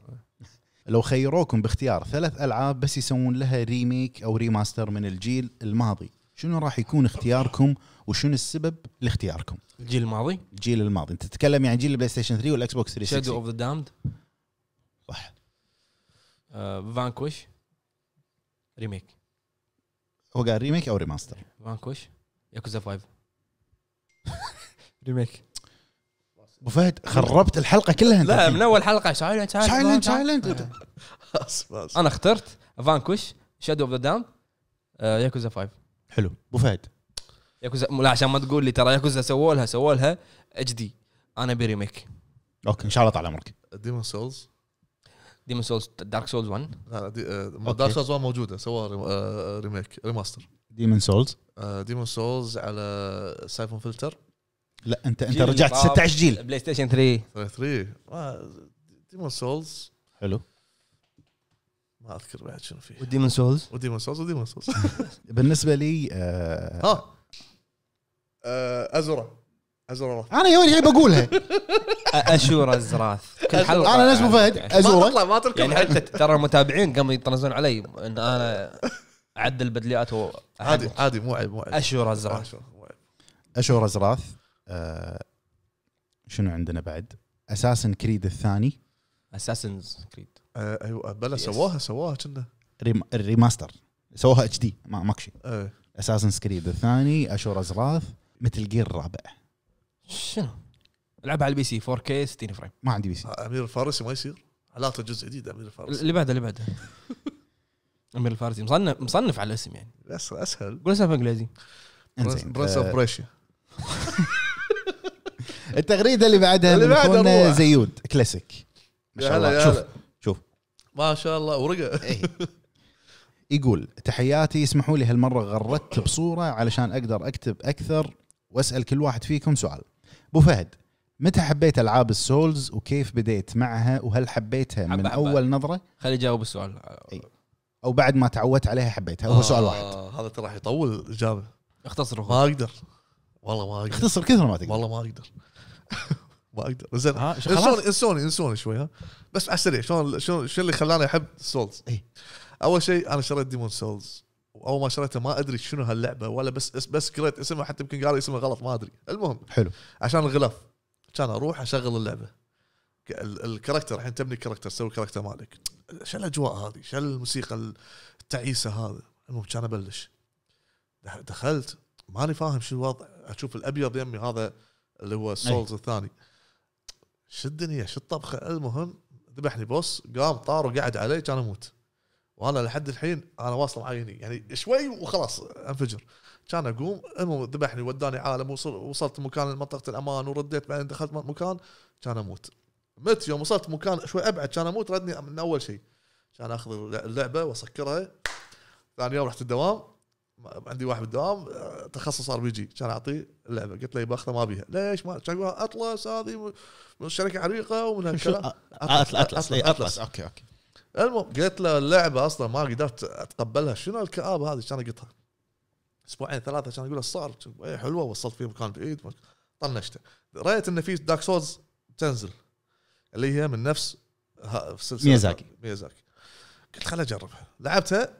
لو خيروكم باختيار ثلاث العاب بس يسوون لها ريميك او ريماستر من الجيل الماضي شنو راح يكون اختياركم وشنو السبب لاختياركم الجيل الماضي الجيل الماضي انت تتكلم يعني جيل البلاي ستيشن 3 والاكس بوكس 360 شادو اوف ذا دامد صح فانكوش آه، ريميك هو قال ريميك او ريماستر فانكوش ياكوزا 5 ريميك ابو فهد خربت الحلقه كلها انت لا من اول حلقه سايلنت سايلنت سايلنت انا اخترت فانكوش شادو اوف ذا دام ياكوزا 5 حلو ابو فهد ياكوزا لا عشان ما تقول لي ترى ياكوزا سووا لها سووا لها اتش دي انا بريميك اوكي ان شاء الله طال عمرك ديمون سولز ديمون سولز دارك سولز 1 لا دارك سولز 1 موجوده سوى ريميك ريماستر ديمون سولز ديمون سولز على سايفون فلتر لا انت انت رجعت 16 جيل بلاي ستيشن 3 3 ديمون سولز حلو ما اذكر بعد شنو فيه وديمون سولز وديمون سولز وديمون سولز بالنسبه لي آه ها ازرع آه، ازرا ازرا انا يوني بقولها (laughs) اشوره الزراث كل حلقه انا نجم فهد ما تطلع ما تركب يعني حتى ترى المتابعين قاموا يطنزون علي ان انا اعدل بدليات عادي عادي مو عيب مو عيب اشوره الزراث اشور ازراث آه، شنو عندنا بعد؟ اساسن كريد الثاني اساسنز كريد آه، ايوه بلا سواها سواها كنا الريماستر سووها اتش دي ما شيء إيه. اساسن كريد الثاني اشور ازراث مثل جير الرابع شنو؟ العبها على البي سي 4 كي 60 فريم ما عندي بي سي آه، امير الفارسي ما يصير علاقته جزء جديد امير الفارسي اللي بعده اللي بعده (laughs) امير الفارسي مصنف مصنف على الاسم يعني اسهل اسهل قول اسمها انجليزي برنس اوف بريشيا التغريده اللي بعدها اللي بعدها زيود كلاسيك ما شاء الله شوف شوف ما شاء الله ورقه إيه. يقول تحياتي اسمحوا لي هالمره غردت بصوره علشان اقدر اكتب اكثر واسال كل واحد فيكم سؤال ابو فهد متى حبيت العاب السولز وكيف بديت معها وهل حبيتها من حبة اول نظره خلي اجاوب السؤال أي. او بعد ما تعودت عليها حبيتها هو آه سؤال واحد آه، هذا ترى راح يطول الاجابه اختصر ما اقدر والله ما اقدر اختصر كثر ما تقدر والله ما اقدر (laughs) ما اقدر زين انسوني انسوني انسوني شوي ها بس على السريع شلون شلون شو اللي خلاني احب سولز اي اول شيء انا شريت ديمون سولز واول ما شريته ما ادري شنو هاللعبه ولا بس بس قريت اسمها حتى يمكن قالوا اسمها غلط ما ادري المهم حلو عشان الغلاف كان اروح اشغل اللعبه الكاركتر الحين تبني كاركتر تسوي كاركتر مالك شو الاجواء هذه شو الموسيقى التعيسه هذا المهم كان ابلش دخلت ماني فاهم شو الوضع اشوف الابيض يمي هذا اللي هو السولز الثاني شو الدنيا شو الطبخه المهم ذبحني بوس قام طار وقعد علي كان اموت وانا لحد الحين انا واصل معي هني يعني شوي وخلاص انفجر كان اقوم المهم ذبحني وداني عالم وصل وصلت مكان منطقه الامان ورديت بعدين دخلت مكان كان اموت مت يوم وصلت مكان شوي ابعد كان اموت ردني من اول شيء كان اخذ اللعبه واسكرها ثاني يوم رحت الدوام عندي واحد بالدوام آه، تخصص ار بي جي كان اعطيه اللعبه قلت له إيه، باخذها ما بيها ليش ما كان يقول اطلس هذه من شركه عريقه ومن هالكلام (laughs) أطلس أطلس, أطلس, إيه، اطلس اطلس اوكي اوكي المهم قلت له اللعبه اصلا ما قدرت اتقبلها شنو الكآبه هذه كان اقطها اسبوعين ثلاثه عشان اقول صار إيه، حلوه وصلت فيه مكان بعيد طنشته رأيت ان في دارك سولز تنزل اللي هي من نفس ميازاكي ميازاكي قلت خليني اجربها لعبتها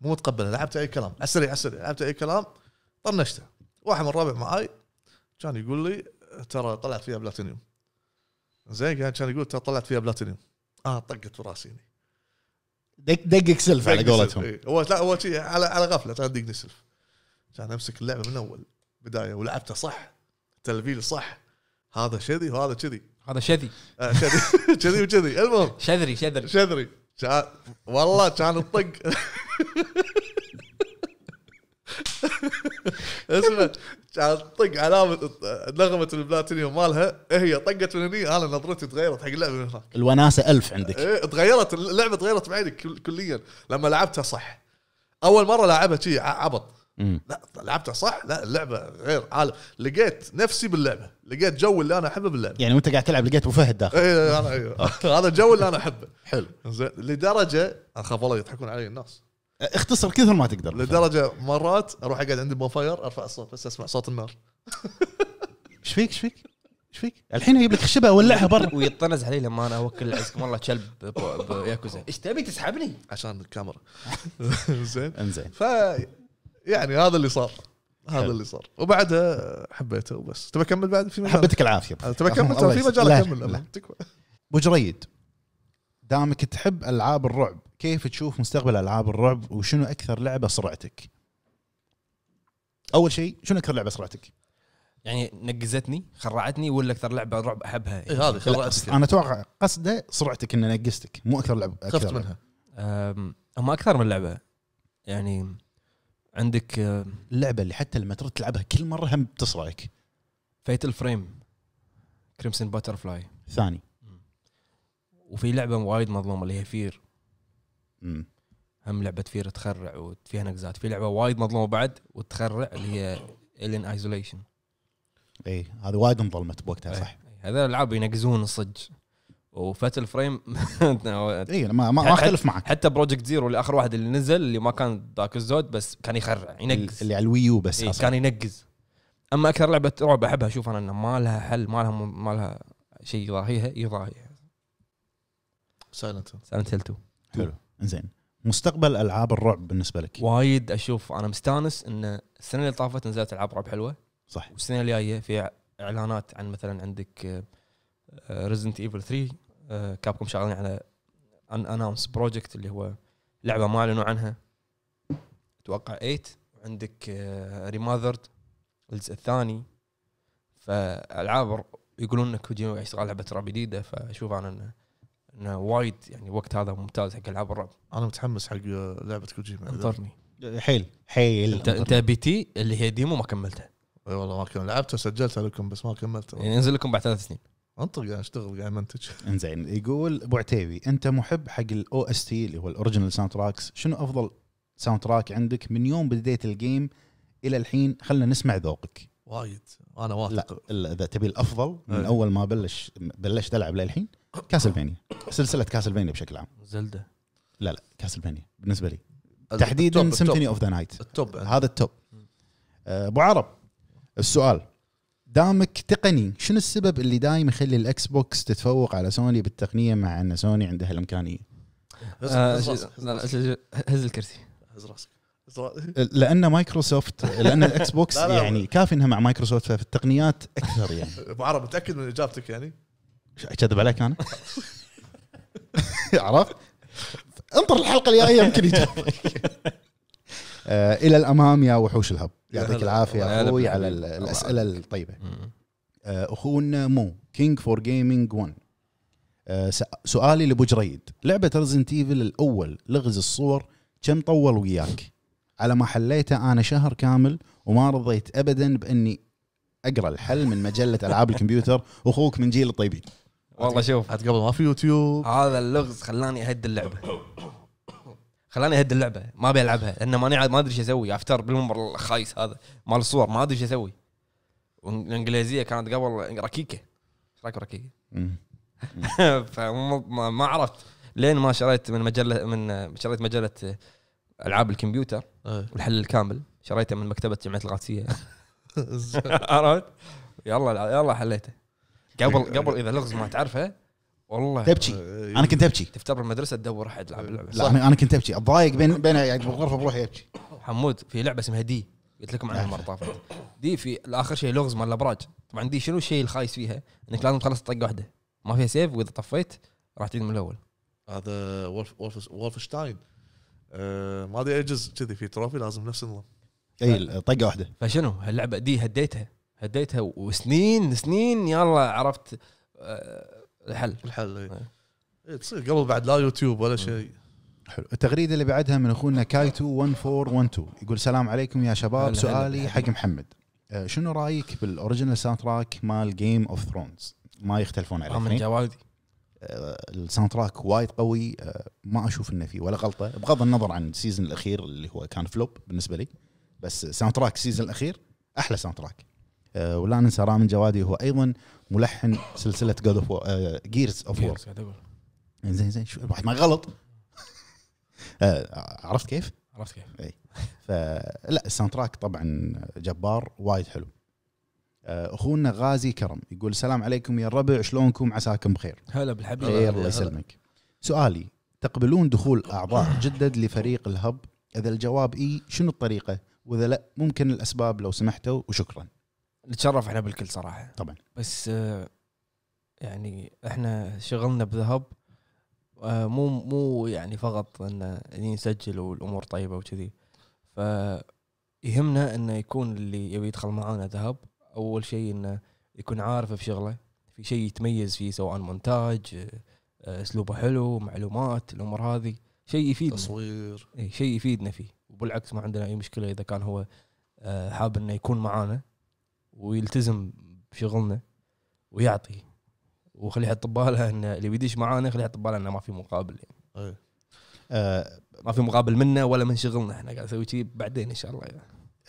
مو متقبلها لعبت اي كلام على السريع على السريع لعبت اي كلام طنشته واحد من الربع معاي كان يقول لي ترى طلعت فيها بلاتينيوم زين كان يقول ترى طلعت فيها بلاتينيوم انا طقت في راسي دق دقك سلف على قولتهم إيه. هو لا هو شيء على على غفله كان دقني سلف كان امسك اللعبه من اول بدايه ولعبتها صح تلفيل صح هذا شذي وهذا شذي هذا شذي آه، شذي شذي (laughs) وشذي المهم شذري شذري شذري والله كان الطق (laughs) اسمع كان طق علامه نغمه البلاتينيوم مالها هي طقت من هني انا نظرتي تغيرت حق اللعبه من هناك الوناسه ألف عندك ايه تغيرت اللعبه تغيرت بعيني كليا لما لعبتها صح اول مره لعبها شي عبط لا لعبتها صح لا اللعبه غير عالم لقيت نفسي باللعبه لقيت جو اللي انا احبه باللعبه يعني وانت قاعد تلعب لقيت ابو فهد داخل اي انا (laughs) ايوه هذا الجو اللي انا احبه حلو زين لدرجه اخاف والله يضحكون علي الناس اختصر كثر ما تقدر لدرجه مرات اروح اقعد عند البونفاير ارفع الصوت بس اسمع صوت النار (laughs) ايش فيك ايش فيك؟ ايش فيك؟ الحين اجيب لك خشبه اولعها برا ويطنز علي لما انا اوكل العزكم والله كلب ياكوزا ايش تبي تسحبني؟ عشان الكاميرا (laughs) زين انزين ف يعني هذا اللي صار هذا اللي صار وبعدها حبيته وبس تبى اكمل بعد في مجال حبيتك العافيه آه، تبى اكمل في مجال اكمل تكفى ابو جريد دامك تحب العاب الرعب كيف تشوف مستقبل العاب الرعب وشنو اكثر لعبه صرعتك؟ اول شيء شنو اكثر لعبه صرعتك؟ يعني نقزتني خرعتني ولا اكثر لعبه رعب احبها إيه هذه خرعتك يعني. انا اتوقع قصده صرعتك انه نقزتك مو اكثر لعبه خفت منها هم اكثر من لعبه يعني عندك اللعبه اللي حتى لما ترد تلعبها كل مره هم بتصرعك فيت الفريم كريمسن باترفلاي ثاني وفي لعبه وايد مظلومه اللي هي فير هم لعبه فير تخرع وفيها نقزات في لعبه وايد مظلومه بعد وتخرع اللي هي الين ايزوليشن اي هذه وايد انظلمت بوقتها إيه. صح إيه، هذول الالعاب ينقزون الصج وفات الفريم (laughs) اي ما ما اختلف معك حتى بروجكت زيرو اللي اخر واحد اللي نزل اللي ما كان ذاك الزود بس كان يخرع ينقز اللي على الويو بس إيه كان ينقز اما اكثر لعبه رعب احبها اشوف انا انه ما لها حل ما لها ما لها شيء يضاهيها يضاهيها سايلنت سايلنت هيل 2 حلو زين مستقبل العاب الرعب بالنسبه لك وايد اشوف انا مستانس ان السنه اللي طافت نزلت العاب رعب حلوه صح والسنه الجايه في اعلانات عن مثلا عندك ريزنت ايفل 3 كابكم شغالين على ان اناونس بروجكت اللي هو لعبه ما اعلنوا عنها اتوقع 8 وعندك ريماذرد الجزء الثاني فالعاب يقولون انك كوجيما يشتغل لعبه رعب جديده فاشوف انا انه انه وايد يعني وقت هذا ممتاز حق العاب الرعب انا متحمس حق لعبه كوجيما انطرني حيل حيل انت انت بي تي اللي هي ديمو ما كملتها اي والله ما كملت لعبتها سجلتها لكم بس ما كملتها يعني ينزل لكم بعد ثلاث سنين انطق قاعد اشتغل قاعد منتج انزين يقول ابو عتيبي انت محب حق الاو اس تي اللي هو الاوريجنال ساوند تراكس شنو افضل ساوند تراك عندك من يوم بديت الجيم الى الحين خلنا نسمع ذوقك وايد انا واثق لا اذا تبي الافضل من إيه. اول ما بلش بلشت العب للحين كاسلفينيا سلسله كاسلفينيا بشكل عام زلده لا لا كاسلفينيا بالنسبه لي تحديدا سيمفوني اوف ذا نايت التوب هذا التوب آه، ابو عرب السؤال دامك تقني شنو السبب اللي دايم يخلي الاكس بوكس تتفوق على سوني بالتقنيه مع ان سوني عندها الامكانيه؟ آه، هز الكرسي هز راسك (laughs) لان مايكروسوفت لان الاكس (laughs) بوكس لا لا يعني كافي انها مع مايكروسوفت ففي التقنيات اكثر يعني (laughs) ابو عرب متاكد من اجابتك يعني؟ اكذب عليك انا؟ عرفت؟ انطر الحلقه الجايه يمكن يجاوبك آه، الى الامام يا وحوش الهب يعطيك العافيه اخوي على الاسئله الطيبه آه، اخونا مو كينج فور جيمنج 1 سؤالي لابو جريد لعبه ريزنت ايفل الاول لغز الصور كم طول وياك؟ على ما حليته انا شهر كامل وما رضيت ابدا باني اقرا الحل من مجله (laughs) العاب الكمبيوتر واخوك من جيل الطيبين والله شوف عاد قبل ما في يوتيوب هذا اللغز خلاني اهد اللعبه خلاني اهد اللعبه ما ابي العبها لان ماني ما ادري ايش اسوي افتر بالمنبر الخايس هذا مال الصور ما ادري ايش اسوي والانجليزيه كانت قبل ركيكه ايش رايك ركيكه؟ (laughs) فما عرفت لين ما شريت من مجله من شريت مجله العاب الكمبيوتر إيه. والحل الكامل شريته من مكتبه جمعيه القادسيه (laughs) (laughs) عرفت؟ يلا يلا حليته قبل (laughs) قبل اذا لغز ما تعرفه والله تبكي إيه. انا كنت ابكي تفتر المدرسه تدور احد يلعب اللعبه لا انا كنت ابكي اتضايق بين بين يعني بالغرفه بروحي ابكي حمود في لعبه اسمها دي قلت لكم عنها مره طافت دي في اخر شيء لغز مال الابراج طبعا دي شنو الشيء الخايس فيها؟ انك لازم تخلص طقه واحده ما فيها سيف واذا طفيت راح تعيد من الاول هذا وولف وولفشتاين آه، ما ادري اجز كذي في تروفي لازم نفس النظام اي طقه واحده فشنو هاللعبه دي هديتها هديتها وسنين سنين يلا عرفت آه، الحل الحل آه. اي تصير قبل بعد لا يوتيوب ولا شيء حلو التغريده اللي بعدها من اخونا كايتو 1412 يقول السلام عليكم يا شباب سؤالي حق محمد شنو رايك بالاوريجنال ساوند تراك مال جيم اوف ثرونز ما يختلفون عليه من جوادي آه، الساوند تراك وايد قوي آه، ما اشوف انه فيه ولا غلطه بغض النظر عن السيزون الاخير اللي هو كان فلوب بالنسبه لي بس ساوند تراك السيزون الاخير احلى ساوند تراك آه، ولا ننسى رامن جوادي هو ايضا ملحن سلسله جود اوف جيرز اوف وور زين زين شو الواحد ما غلط (laughs) عرفت كيف؟ عرفت كيف؟ اي فلا الساوند تراك طبعا جبار وايد حلو آه، اخونا غازي كرم يقول السلام عليكم يا الربع شلونكم عساكم بخير هلا بالحبيب الله يسلمك سؤالي تقبلون دخول اعضاء جدد لفريق الهب اذا الجواب اي شنو الطريقه واذا لا ممكن الاسباب لو سمحتوا وشكرا نتشرف احنا بالكل صراحه طبعا بس آه، يعني احنا شغلنا بذهب آه، مو مو يعني فقط ان يعني نسجل والامور طيبه وكذي ف يهمنا انه يكون اللي يبي يدخل معانا ذهب اول شيء انه يكون عارف بشغله في شيء يتميز فيه سواء مونتاج آه، اسلوبه حلو معلومات الامور هذه شيء يفيدنا تصوير اي شيء يفيدنا فيه وبالعكس ما عندنا اي مشكله اذا كان هو آه، حاب انه يكون معانا ويلتزم بشغلنا ويعطي وخليه يحط بباله ان اللي بيدش معانا خليه يحط بباله انه ما في مقابل يعني. أه ما في مقابل منا ولا من شغلنا احنا قاعد نسوي شيء بعدين ان شاء الله يعني.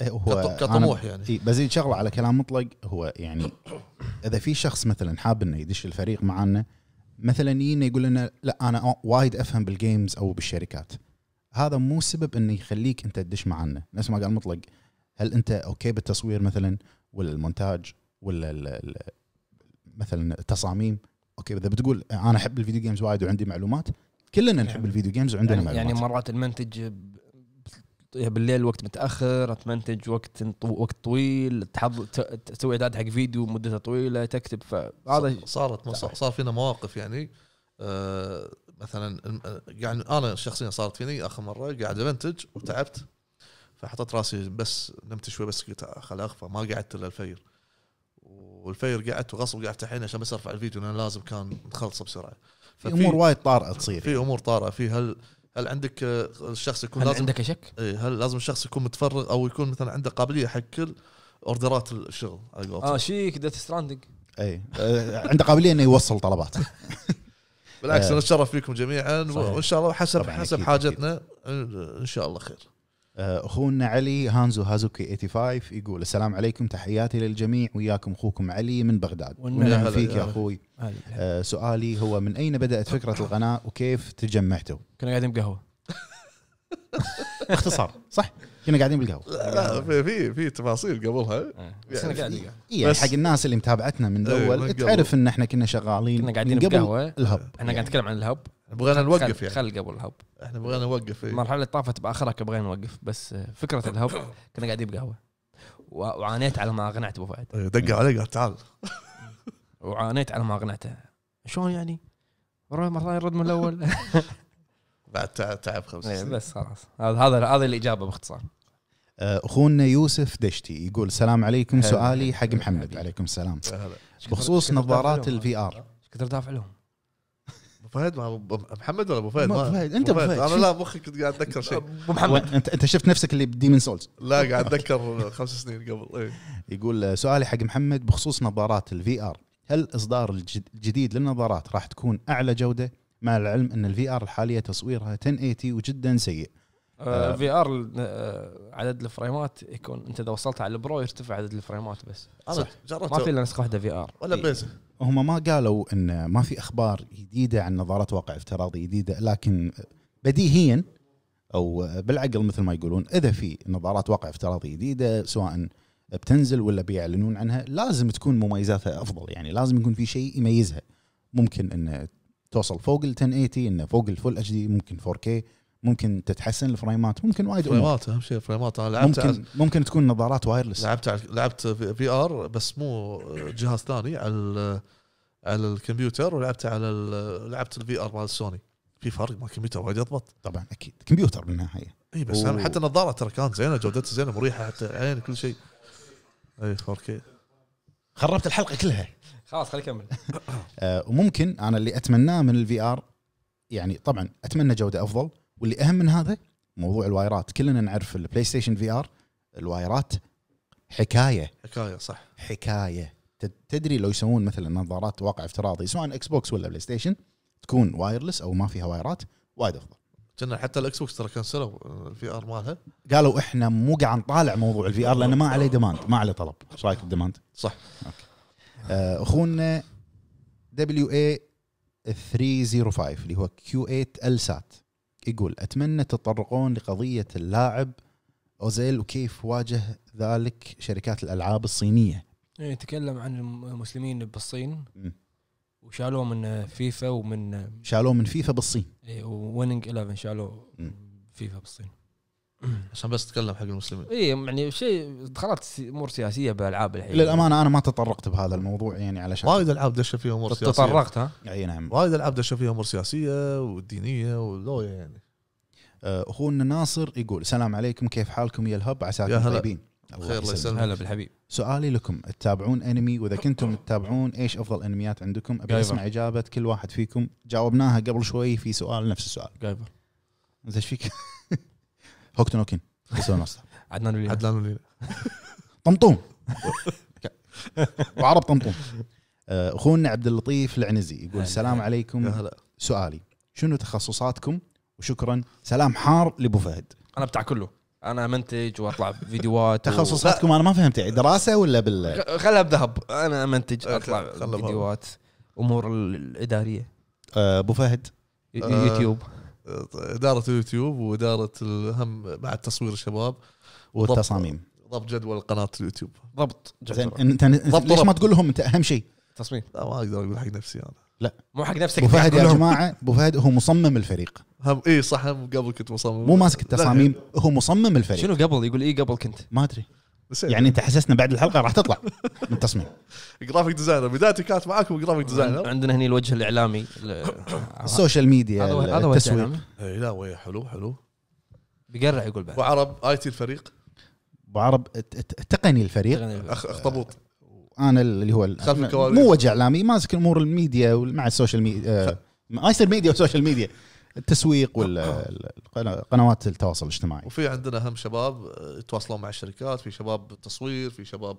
إيه، هو كطموح يعني إيه، بزيد شغله على كلام مطلق هو يعني اذا في شخص مثلا حاب انه يدش الفريق معنا مثلا يجينا يقول لنا لا انا وايد افهم بالجيمز او بالشركات هذا مو سبب انه يخليك انت تدش معنا نفس ما قال مطلق هل انت اوكي بالتصوير مثلا ولا المونتاج ولا الـ الـ مثلا التصاميم اوكي اذا بتقول انا احب الفيديو جيمز وايد وعندي معلومات كلنا نحب يعني الفيديو جيمز وعندنا يعني معلومات يعني مرات المنتج بالليل طيب، وقت متاخر تمنتج وقت وقت طويل تحضر تسوي اعداد حق فيديو مدته طويله تكتب فهذا صارت صار فينا مواقف يعني آه مثلا آه، يعني انا شخصيا صارت فيني اخر مره قاعد امنتج وتعبت فحطيت راسي بس نمت شوي بس قلت خل اغفى ما قعدت الا الفير والفير قعدت وغصب قعدت الحين عشان بس ارفع الفيديو لان لازم كان نخلصه بسرعه في امور وايد طارئه تصير في امور طارئه في هل هل عندك آه، الشخص يكون هل لازم عندك شك؟ اي هل لازم الشخص يكون متفرغ او يكون مثلا عنده قابليه حق كل اوردرات الشغل على قولتهم اه شيك ديث ستراندنج اي عنده قابليه انه يوصل طلبات بالعكس آه. نتشرف فيكم جميعا وان شاء الله حسب حسب حاجتنا ان شاء الله خير اخونا علي هانزو هازوكي 85 يقول السلام عليكم تحياتي للجميع وياكم اخوكم علي من بغداد ونعم فيك يا اخوي آه سؤالي هو من اين بدات فكره القناه وكيف تجمعتوا؟ كنا قاعدين بقهوه (laughs) باختصار صح؟ كنا قاعدين بالقهوه لا يعني في في في تفاصيل قبلها إيه، يعني بس احنا قاعدين إيه، يعني حق الناس اللي متابعتنا من إيه، الاول تعرف ان احنا كنا شغالين كنا قاعدين بقهوه الهب احنا قاعدين نتكلم عن الهب بغينا نوقف يعني خل قبل الهب احنا بغينا نوقف المرحله اللي طافت باخرها بغينا نوقف بس فكره الهب كنا قاعدين بقهوه وعانيت على ما اقنعت ابو فهد دق علي قال تعال وعانيت على ما اقنعته شلون يعني؟ مره يرد من الاول (laughs) بعد تعب خمس إيه، سنين بس خلاص هذا هذا هذه الاجابه باختصار آه، اخونا يوسف دشتي يقول السلام عليكم سؤالي حق محمد عليكم السلام بخصوص نظارات الفي ار ايش كثر دافع لهم؟ ابو فهد محمد ولا ابو فهد؟ ابو فهد انت ابو فهد انا لا مخي كنت قاعد اتذكر شيء ابو محمد انت انت شفت نفسك اللي بديمن سولز لا قاعد اتذكر خمس سنين قبل إيه. يقول آه، سؤالي حق محمد بخصوص نظارات الفي ار هل الاصدار الجديد للنظارات راح تكون اعلى جوده مع العلم ان الفي ار الحاليه تصويرها 1080 وجدا سيء في آه ار آه. آه عدد الفريمات يكون انت اذا وصلت على البرو يرتفع عدد الفريمات بس صح ما في الا نسخه واحده في ار ولا إيه. بليز هم ما قالوا ان ما في اخبار جديده عن نظارات واقع افتراضي جديده لكن بديهيا او بالعقل مثل ما يقولون اذا في نظارات واقع افتراضي جديده سواء بتنزل ولا بيعلنون عنها لازم تكون مميزاتها افضل يعني لازم يكون في شيء يميزها ممكن ان توصل فوق ال 1080 انه فوق الفول اتش دي ممكن 4K ممكن تتحسن الفريمات ممكن وايد فريمات اهم شيء فريمات انا لعبت ممكن على... ممكن تكون نظارات وايرلس لعبت على... لعبت في ار بس مو جهاز ثاني على على الكمبيوتر ولعبت على ال... لعبت الفي ار مال سوني في فرق ما الكمبيوتر وايد يضبط طبعا اكيد كمبيوتر بالنهايه اي بس و... حتى النظاره ترى كانت زينه جودتها زينه مريحه حتى عين كل شيء اي 4K خربت الحلقه كلها خلاص خليني اكمل (coughs) آه، وممكن انا اللي اتمناه من الفي ار يعني طبعا اتمنى جوده افضل واللي اهم من هذا موضوع الوايرات كلنا نعرف البلاي ستيشن في ار الوايرات حكايه حكايه صح حكايه تدري لو يسوون مثلا نظارات واقع افتراضي سواء اكس بوكس ولا بلاي ستيشن تكون وايرلس او ما فيها وايرات وايد افضل كنا حتى الاكس بوكس ترى كنسلوا الفي ار مالها قالوا احنا مو قاعد نطالع موضوع الفي ار لانه ما عليه ديماند ما عليه طلب ايش رايك بالديماند؟ صح أوكي. آه، اخونا دبليو اي 305 اللي هو كيو 8 السات يقول اتمنى تتطرقون لقضيه اللاعب اوزيل وكيف واجه ذلك شركات الالعاب الصينيه. ايه عن المسلمين بالصين وشالوه من فيفا ومن شالوه من فيفا بالصين. ايه ويننج 11 شالوه فيفا بالصين. عشان بس تتكلم حق المسلمين اي يعني شيء دخلت امور سياسيه بالالعاب الحين للامانه انا ما تطرقت بهذا الموضوع يعني علشان وايد العاب دش فيها امور سياسيه تطرقت ها؟ اي نعم وايد العاب دش فيها امور سياسيه ودينيه ولويا يعني آه، اخونا ناصر يقول السلام عليكم كيف حالكم يا الهب عساكم طيبين خير الله يسلمك هلا بالحبيب سؤالي لكم تتابعون انمي واذا كنتم تتابعون ايش افضل انميات عندكم؟ ابي اسمع اجابه كل واحد فيكم جاوبناها قبل شوي في سؤال نفس السؤال جايبر ايش فيك؟ (laughs) هوكتون هوكين عدنان ولينا عدنان ولينا طمطوم وعرب طمطوم آه، اخونا عبد اللطيف العنزي يقول السلام عليكم سؤالي شنو تخصصاتكم وشكرا سلام حار لابو فهد انا بتاع كله انا منتج واطلع فيديوهات تخصصاتكم انا ما فهمت يعني دراسه ولا بال خلها بذهب انا منتج اطلع فيديوهات امور الاداريه آه، ابو فهد يوتيوب اداره اليوتيوب واداره هم بعد تصوير الشباب والتصاميم ضبط جدول قناه اليوتيوب ضبط جدول ضبط ليش ما تقول لهم انت اهم شيء تصميم لا ما اقدر اقول حق نفسي انا لا مو حق نفسك ابو فهد يا جماعه ابو فهد هو مصمم الفريق هم اي صح هم قبل كنت مصمم مو ماسك التصاميم هو مصمم الفريق شنو قبل يقول اي قبل كنت ما ادري يعني انت حسسنا بعد الحلقه راح تطلع (laughs) من التصميم جرافيك ديزاينر بدايتي كانت معاكم جرافيك ديزاينر عندنا هني الوجه الاعلامي (coughs) السوشيال ميديا هذا التسويق لا وي حلو حلو بيقرع يقول بعد وعرب اي تي الفريق ابو عرب تقني الفريق اخطبوط انا اللي هو مو وجه اعلامي ماسك امور الميديا مع السوشيال ميديا آه، ايسر ميديا وسوشيال ميديا التسويق والقنوات أه. التواصل الاجتماعي وفي عندنا هم شباب آه، يتواصلون مع الشركات في شباب تصوير في شباب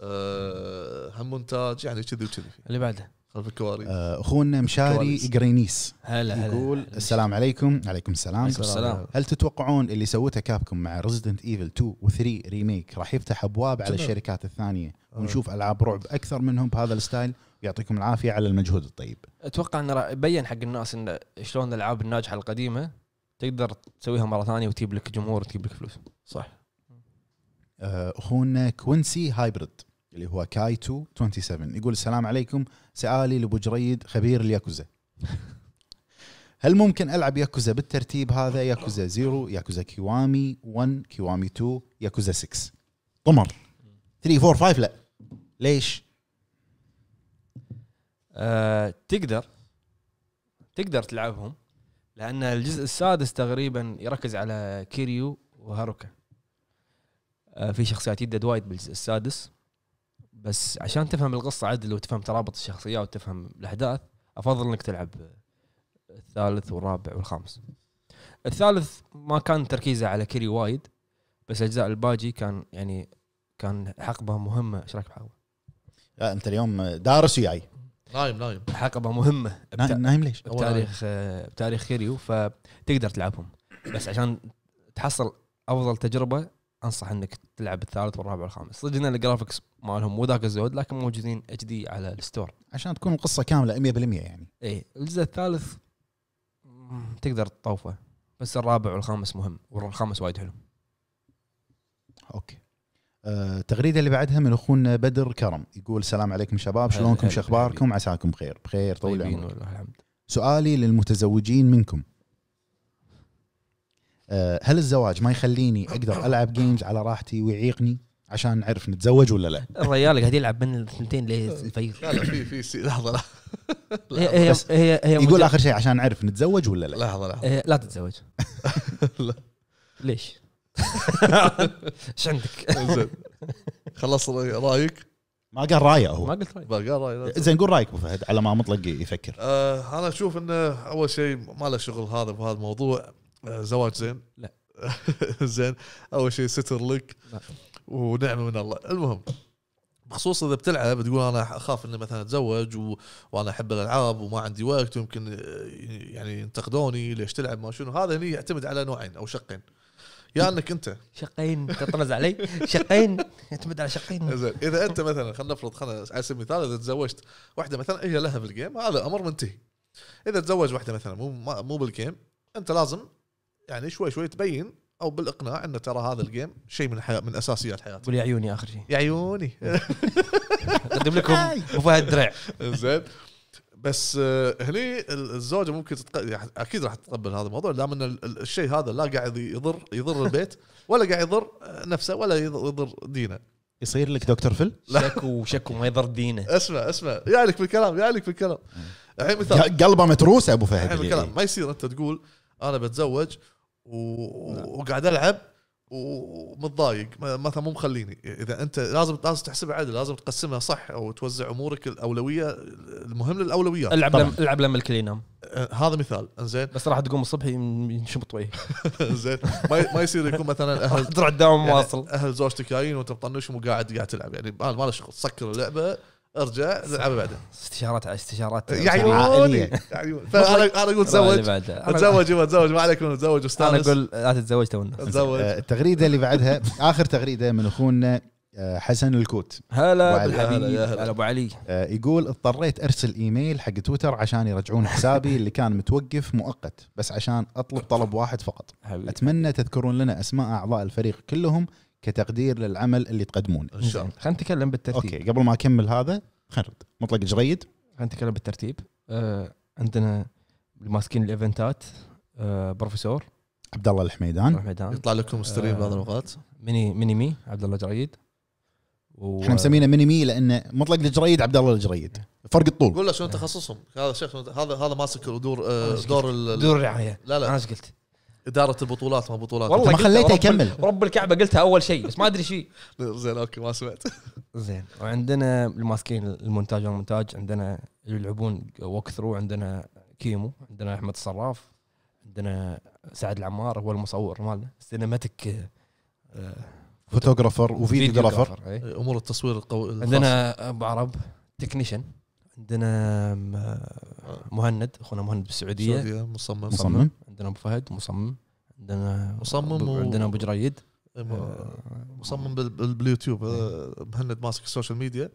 آه، هم مونتاج يعني كذي وكذي اللي بعده خلف الكواليس آه، اخونا مشاري قرينيس هلا هلا يقول هلا هلا. السلام عليكم عليكم السلام عليكم السلام هل تتوقعون اللي سوته كابكم مع ريزدنت ايفل 2 و3 ريميك راح يفتح ابواب على الشركات الثانيه آه. ونشوف العاب رعب اكثر منهم بهذا الستايل يعطيكم العافيه على المجهود الطيب اتوقع انه بين حق الناس ان شلون الالعاب الناجحه القديمه تقدر تسويها مره ثانيه وتجيب لك جمهور وتجيب لك فلوس صح آه، اخونا كوينسي هايبرد اللي هو كايتو 27 يقول السلام عليكم سؤالي لابو جريد خبير الياكوزا (laughs) هل ممكن العب ياكوزا بالترتيب هذا ياكوزا 0 ياكوزا كيوامي 1 كيوامي 2 ياكوزا 6 طمر 3 4 5 لا ليش؟ أه، تقدر تقدر تلعبهم لان الجزء السادس تقريبا يركز على كيريو وهاروكا أه، في شخصيات يدد وايد بالجزء السادس بس عشان تفهم القصه عدل وتفهم ترابط الشخصيات وتفهم الاحداث افضل انك تلعب الثالث والرابع والخامس الثالث ما كان تركيزه على كيري وايد بس اجزاء الباجي كان يعني كان حقبه مهمه ايش رايك بحقبه؟ لا انت اليوم دارس وياي نايم نايم حقبه مهمه بتا... نايم ليش؟ بتاريخ بتاريخ كيريو فتقدر تلعبهم بس عشان تحصل افضل تجربه انصح انك تلعب الثالث والرابع والخامس صدق ان الجرافكس مالهم مو ذاك الزود لكن موجودين اتش دي على الستور عشان تكون القصه كامله 100% يعني اي الجزء الثالث تقدر تطوفه بس الرابع والخامس مهم والخامس وايد حلو اوكي التغريدة أه، اللي بعدها من أخونا بدر كرم يقول السلام عليكم شباب شلونكم شو أخباركم عساكم بخير بخير طول العمر سؤالي للمتزوجين منكم آه، هل الزواج ما يخليني اقدر العب جيمز على راحتي ويعيقني عشان نعرف نتزوج ولا لا الرجال قاعد يلعب من الثنتين للفجر لا لا في في لحظه لا (laughs) هي هي هي يقول اخر شيء عشان نعرف نتزوج ولا لا لحظه لحظه إيه، لا تتزوج (laughs) ليش؟ (laughs) ايش عندك؟ زين خلص رايك؟ ما قال رايه هو ما قلت رايه ما قال رايه زين قول رايك ابو فهد على ما مطلق يفكر آه، انا اشوف انه اول شيء ما له شغل هذا بهذا الموضوع زواج زين لا (laughs) زين اول شيء ستر لك لا. ونعمه من الله المهم بخصوص اذا بتلعب تقول انا اخاف اني مثلا اتزوج و... وانا احب الالعاب وما عندي وقت ويمكن آه، يعني ينتقدوني ليش تلعب ما شنو هذا هني يعتمد على نوعين او شقين يا انك انت شقين تطرز علي شقين يعتمد على شقين زين اذا انت مثلا خلينا نفرض خلينا على سبيل المثال اذا تزوجت واحده مثلا هي لها بالجيم هذا امر منتهي اذا تزوج واحده مثلا مو مو بالجيم انت لازم يعني شوي شوي تبين او بالاقناع انه ترى هذا الجيم شيء من حياة من اساسيات حياتك قول يا عيوني اخر شيء يا عيوني (laughs) اقدم لكم ابو فهد درع زين بس آه، هني الزوجه ممكن تتق... يعني اكيد راح تتقبل هذا الموضوع دام ان الشيء هذا لا قاعد يضر يضر البيت ولا قاعد يضر نفسه ولا يضر دينه يصير لك دكتور فل؟ لا. شكو شكو ما يضر دينه اسمع اسمع يعلك في الكلام يعلك في الكلام الحين مثال قلبه متروسه ابو فهد الكلام ما يصير انت تقول انا بتزوج و... نعم. وقاعد العب ومتضايق مثلا مو مخليني اذا انت لازم لازم تحسبها عدل لازم تقسمها صح او توزع امورك الاولويه المهم للاولويات العب لم... العب لما الكل ينام آه، هذا مثال انزين بس راح تقوم الصبح ينشبط وجهي (laughs) زين ما, ما يصير يكون مثلا (laughs) اهل تروح الدوام يعني واصل اهل زوجتك جايين وانت مطنشهم وقاعد قاعد تلعب يعني ما له شغل سكر اللعبه ارجع العبها بعدين استشارات على استشارات يا عيوني فانا انا اقول تزوج اتزوج اتزوج ما عليكم اتزوج واستانس انا اقول لا تتزوج تونا اتزوج أه، التغريده اللي بعدها (laughs) اخر تغريده من اخونا أه، حسن الكوت هلا هلا ابو علي أه، يقول اضطريت ارسل ايميل حق تويتر عشان يرجعون حسابي اللي كان متوقف مؤقت بس عشان اطلب طلب واحد فقط اتمنى تذكرون لنا اسماء اعضاء الفريق كلهم كتقدير للعمل اللي تقدمونه ان شاء الله خلينا نتكلم بالترتيب اوكي قبل ما اكمل هذا خلينا نرد مطلق جريد خلينا نتكلم بالترتيب آه عندنا ماسكين الايفنتات آه بروفيسور عبد الله الحميدان الحميدان يطلع لكم آه، ستريم بعض آه الاوقات ميني ميني مي عبد الله جريد و... احنا مسمينه ميني مي لان مطلق الجريد عبد الله الجريد فرق الطول قول له شنو تخصصهم هذا شيخ هذا هذا ماسك دور آه، دور دور الرعايه لا لا انا ايش قلت اداره البطولات ما بطولات والله ما خليته يكمل رب الكعبه قلتها اول شيء بس ما ادري شيء (laughs) زين اوكي ما سمعت زين وعندنا الماسكين المونتاج والمونتاج عندنا اللي يلعبون ووك ثرو عندنا كيمو عندنا احمد الصراف عندنا سعد العمار هو المصور مالنا سينماتيك فوتوغرافر وفيديوغرافر امور التصوير القوي عندنا ابو عرب تكنيشن عندنا مهند اخونا مهند بالسعوديه سعودية مصمم مصمم عندنا ابو فهد مصمم عندنا مصمم و... عندنا ابو جريد إيه، آه، مصمم باليوتيوب إيه. مهند ماسك السوشيال ميديا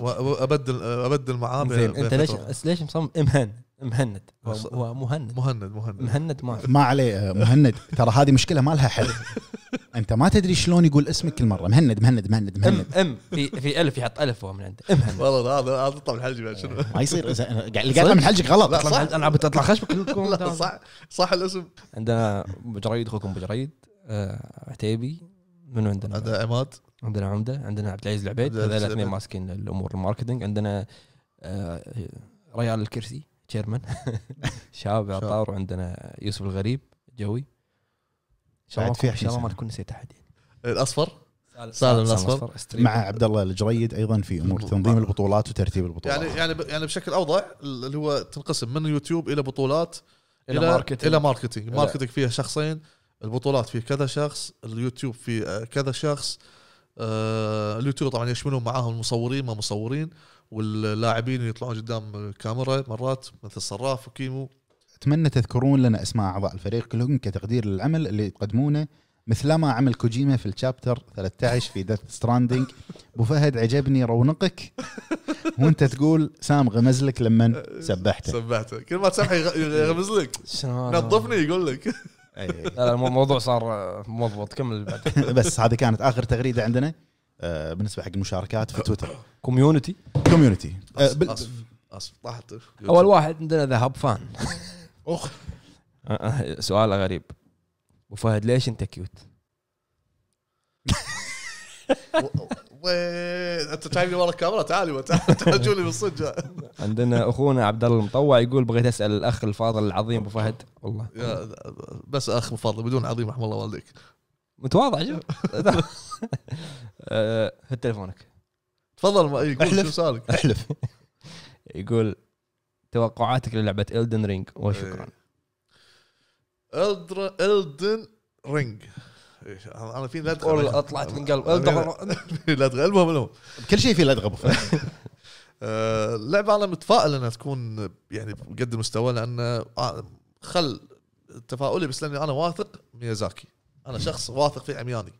وابدل ابدل معاه زين انت ليش ليش مصمم امهن مهند هو مهند مهند مهند مهند ما ما عليه مهند ترى هذه مشكله ما لها حل انت ما تدري شلون يقول اسمك كل مره مهند مهند مهند مهند ام ام في في الف يحط الف هو من عنده ام مهند والله هذا هذا طلع من حلجي شنو ما يصير اللي (laughs) قاعد من حلجك غلط انا بتطلع خشمك كلكم صح صح الاسم عندنا ابو جريد اخوكم ابو جريد آه، عتيبي منو عندنا؟ عندنا عماد عندنا عمده عندنا عبد العزيز العبيد هذول الاثنين ماسكين الامور الماركتنج عندنا آه، ريال الكرسي تشيرمان (laughs) شاب عطار وعندنا يوسف الغريب جوي بعد في ان شاء الله ما تكون نسيت احد يعني الاصفر سالم, الاصفر مع عبد الله الجريد ايضا في امور تنظيم البطولات وترتيب البطولات يعني يعني يعني بشكل اوضح اللي هو تنقسم من يوتيوب الى بطولات الى ماركتينج الى ماركتينج ماركتينج فيها شخصين البطولات فيه كذا شخص اليوتيوب فيه كذا شخص آه، اليوتيوب طبعا يشملون معاهم المصورين ما مصورين واللاعبين يطلعون قدام كاميرا مرات مثل صراف وكيمو اتمنى تذكرون لنا اسماء اعضاء الفريق كلهم كتقدير للعمل اللي تقدمونه مثل ما عمل كوجيما في الشابتر 13 في ديث ستراندنج ابو فهد عجبني رونقك وانت تقول سام غمز لك لما سبحته سبحته كل ما تسبحه يغمز لك نظفني يقول لك لا الموضوع صار مضبوط كمل بعد (laughs) بس هذه كانت اخر تغريده عندنا آه، بالنسبه حق المشاركات في تويتر كوميونتي كوميونتي اسف اسف طاحت اول واحد عندنا ذهب فان (laughs) اخ آه، آه، سؤال غريب ابو فهد ليش انت كيوت؟ انت تعبني ورا الكاميرا تعالي تهاجوني بالصدق عندنا اخونا عبد الله المطوع يقول بغيت اسال الاخ الفاضل العظيم ابو فهد والله بس اخ فاضل بدون عظيم رحم الله والديك متواضع شوف (laughs) آه، هد تليفونك تفضل يقول شو سؤالك احلف (laughs) يقول توقعاتك للعبه الدن رينج وشكرا الدر الدن رينج انا في لدغه طلعت من قلب لدغه المهم المهم كل شيء في لدغه (laughs) آه، اللعبه انا متفائل انها تكون يعني قد المستوى لان آه، خل تفاؤلي بس لاني انا واثق ميازاكي انا شخص واثق في عمياني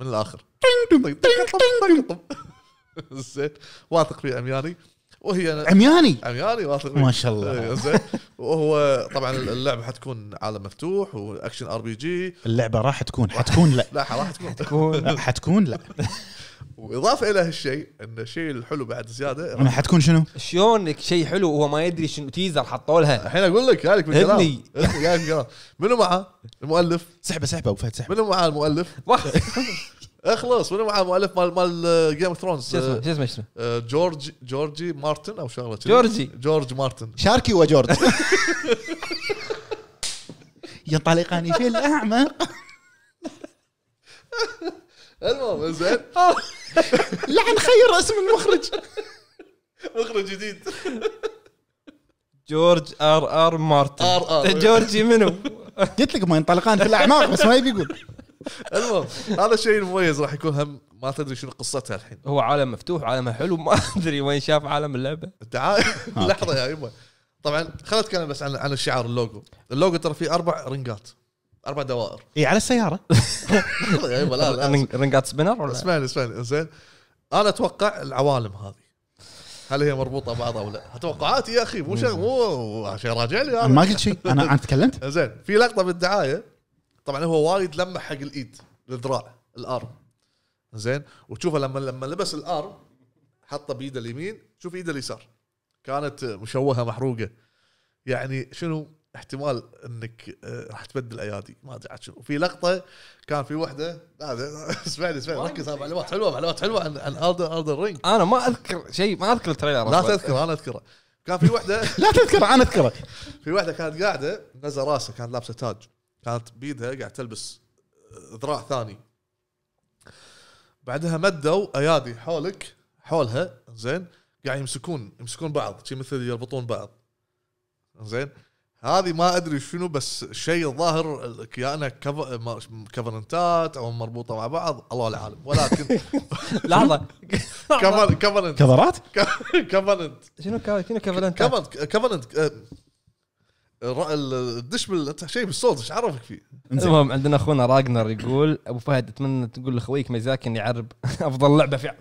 من الاخر طيب، (laughs) زين واثق في عمياني وهي عمياني عمياني واثق ما شاء الله إيه، زين وهو طبعا اللعبه حتكون عالم مفتوح واكشن ار بي جي اللعبه راح تكون حتكون لا (laughs) لا راح تكون حتكون لا (laughs) واضافه الى هالشيء ان الشيء الحلو بعد زياده انا حتكون شنو؟ شلونك شيء حلو وهو ما يدري شنو تيزر حطوا لها الحين اقول لك قالك بالكلام قالك بالكلام منو معاه؟ المؤلف سحبه سحبه ابو فهد سحبه منو معاه المؤلف؟ (laughs) (laughs) اخلص منو معاه المؤلف مال مال جيم اوف ثرونز شو اسمه شو اسمه؟ آه، جورج جورجي مارتن او شغله جورجي جورج مارتن شاركي وجورج (laughs) ينطلقان في الاعمق المهم زين (laughs) آه. لعن خير اسم المخرج مخرج جديد جورج ار ار مارتن ار ار (laughs) جورجي منو؟ قلت لك ما ينطلقان في الاعماق بس ما يبي يقول المهم هذا الشيء المميز راح يكون هم ما تدري شنو قصتها الحين هو عالم مفتوح عالمه حلو ما ادري وين شاف عالم اللعبه تعال (laughs) لحظه يا يبا أيوة. طبعا خلنا نتكلم بس عن عن الشعار اللوجو اللوجو ترى فيه اربع رنجات اربع دوائر اي على السياره (laughs) رنجات سبينر ولا اسمعني اسمعني زين انا اتوقع العوالم هذه هل هي مربوطه ببعضها او لا؟ توقعاتي يا اخي مو شيء مو شيء راجع لي انا ما قلت شيء انا انا تكلمت (laughs) زين في لقطه بالدعايه طبعا هو وايد لمح حق الايد الذراع الارم زين وتشوفه لما لما لبس الارم حطه بايده اليمين شوف ايده اليسار كانت مشوهه محروقه يعني شنو احتمال انك آه، راح تبدل ايادي ما ادري عاد شنو في لقطه كان في وحده هذا (laughs) اسمعني اسمعني ركز معلومات حلوه معلومات حلوه عن عن اردن اردن رينج انا ما اذكر شيء ما اذكر التريلر لا تذكر انا اذكره كان في وحده (laughs) لا تذكر انا اذكره في وحده كانت قاعده نزل راسها كانت لابسه تاج كانت بيدها قاعد تلبس آه، ذراع ثاني بعدها مدوا ايادي حولك حولها زين قاعد يمسكون يمسكون بعض شي مثل يربطون بعض زين هذه ما ادري شنو بس شيء الظاهر كيانه كفرنتات او مربوطه مع بعض الله العالم ولكن (laughs) لحظه (laughs) كفرنت كفرات؟ (laughs) كفرنت شنو شنو كفرنت؟ كفرنت أه، الدش بال شيء بالصوت ايش عرفك فيه؟ المهم عندنا اخونا راجنر يقول ابو فهد اتمنى تقول لاخويك ميزاكي اني اعرب افضل لعبه في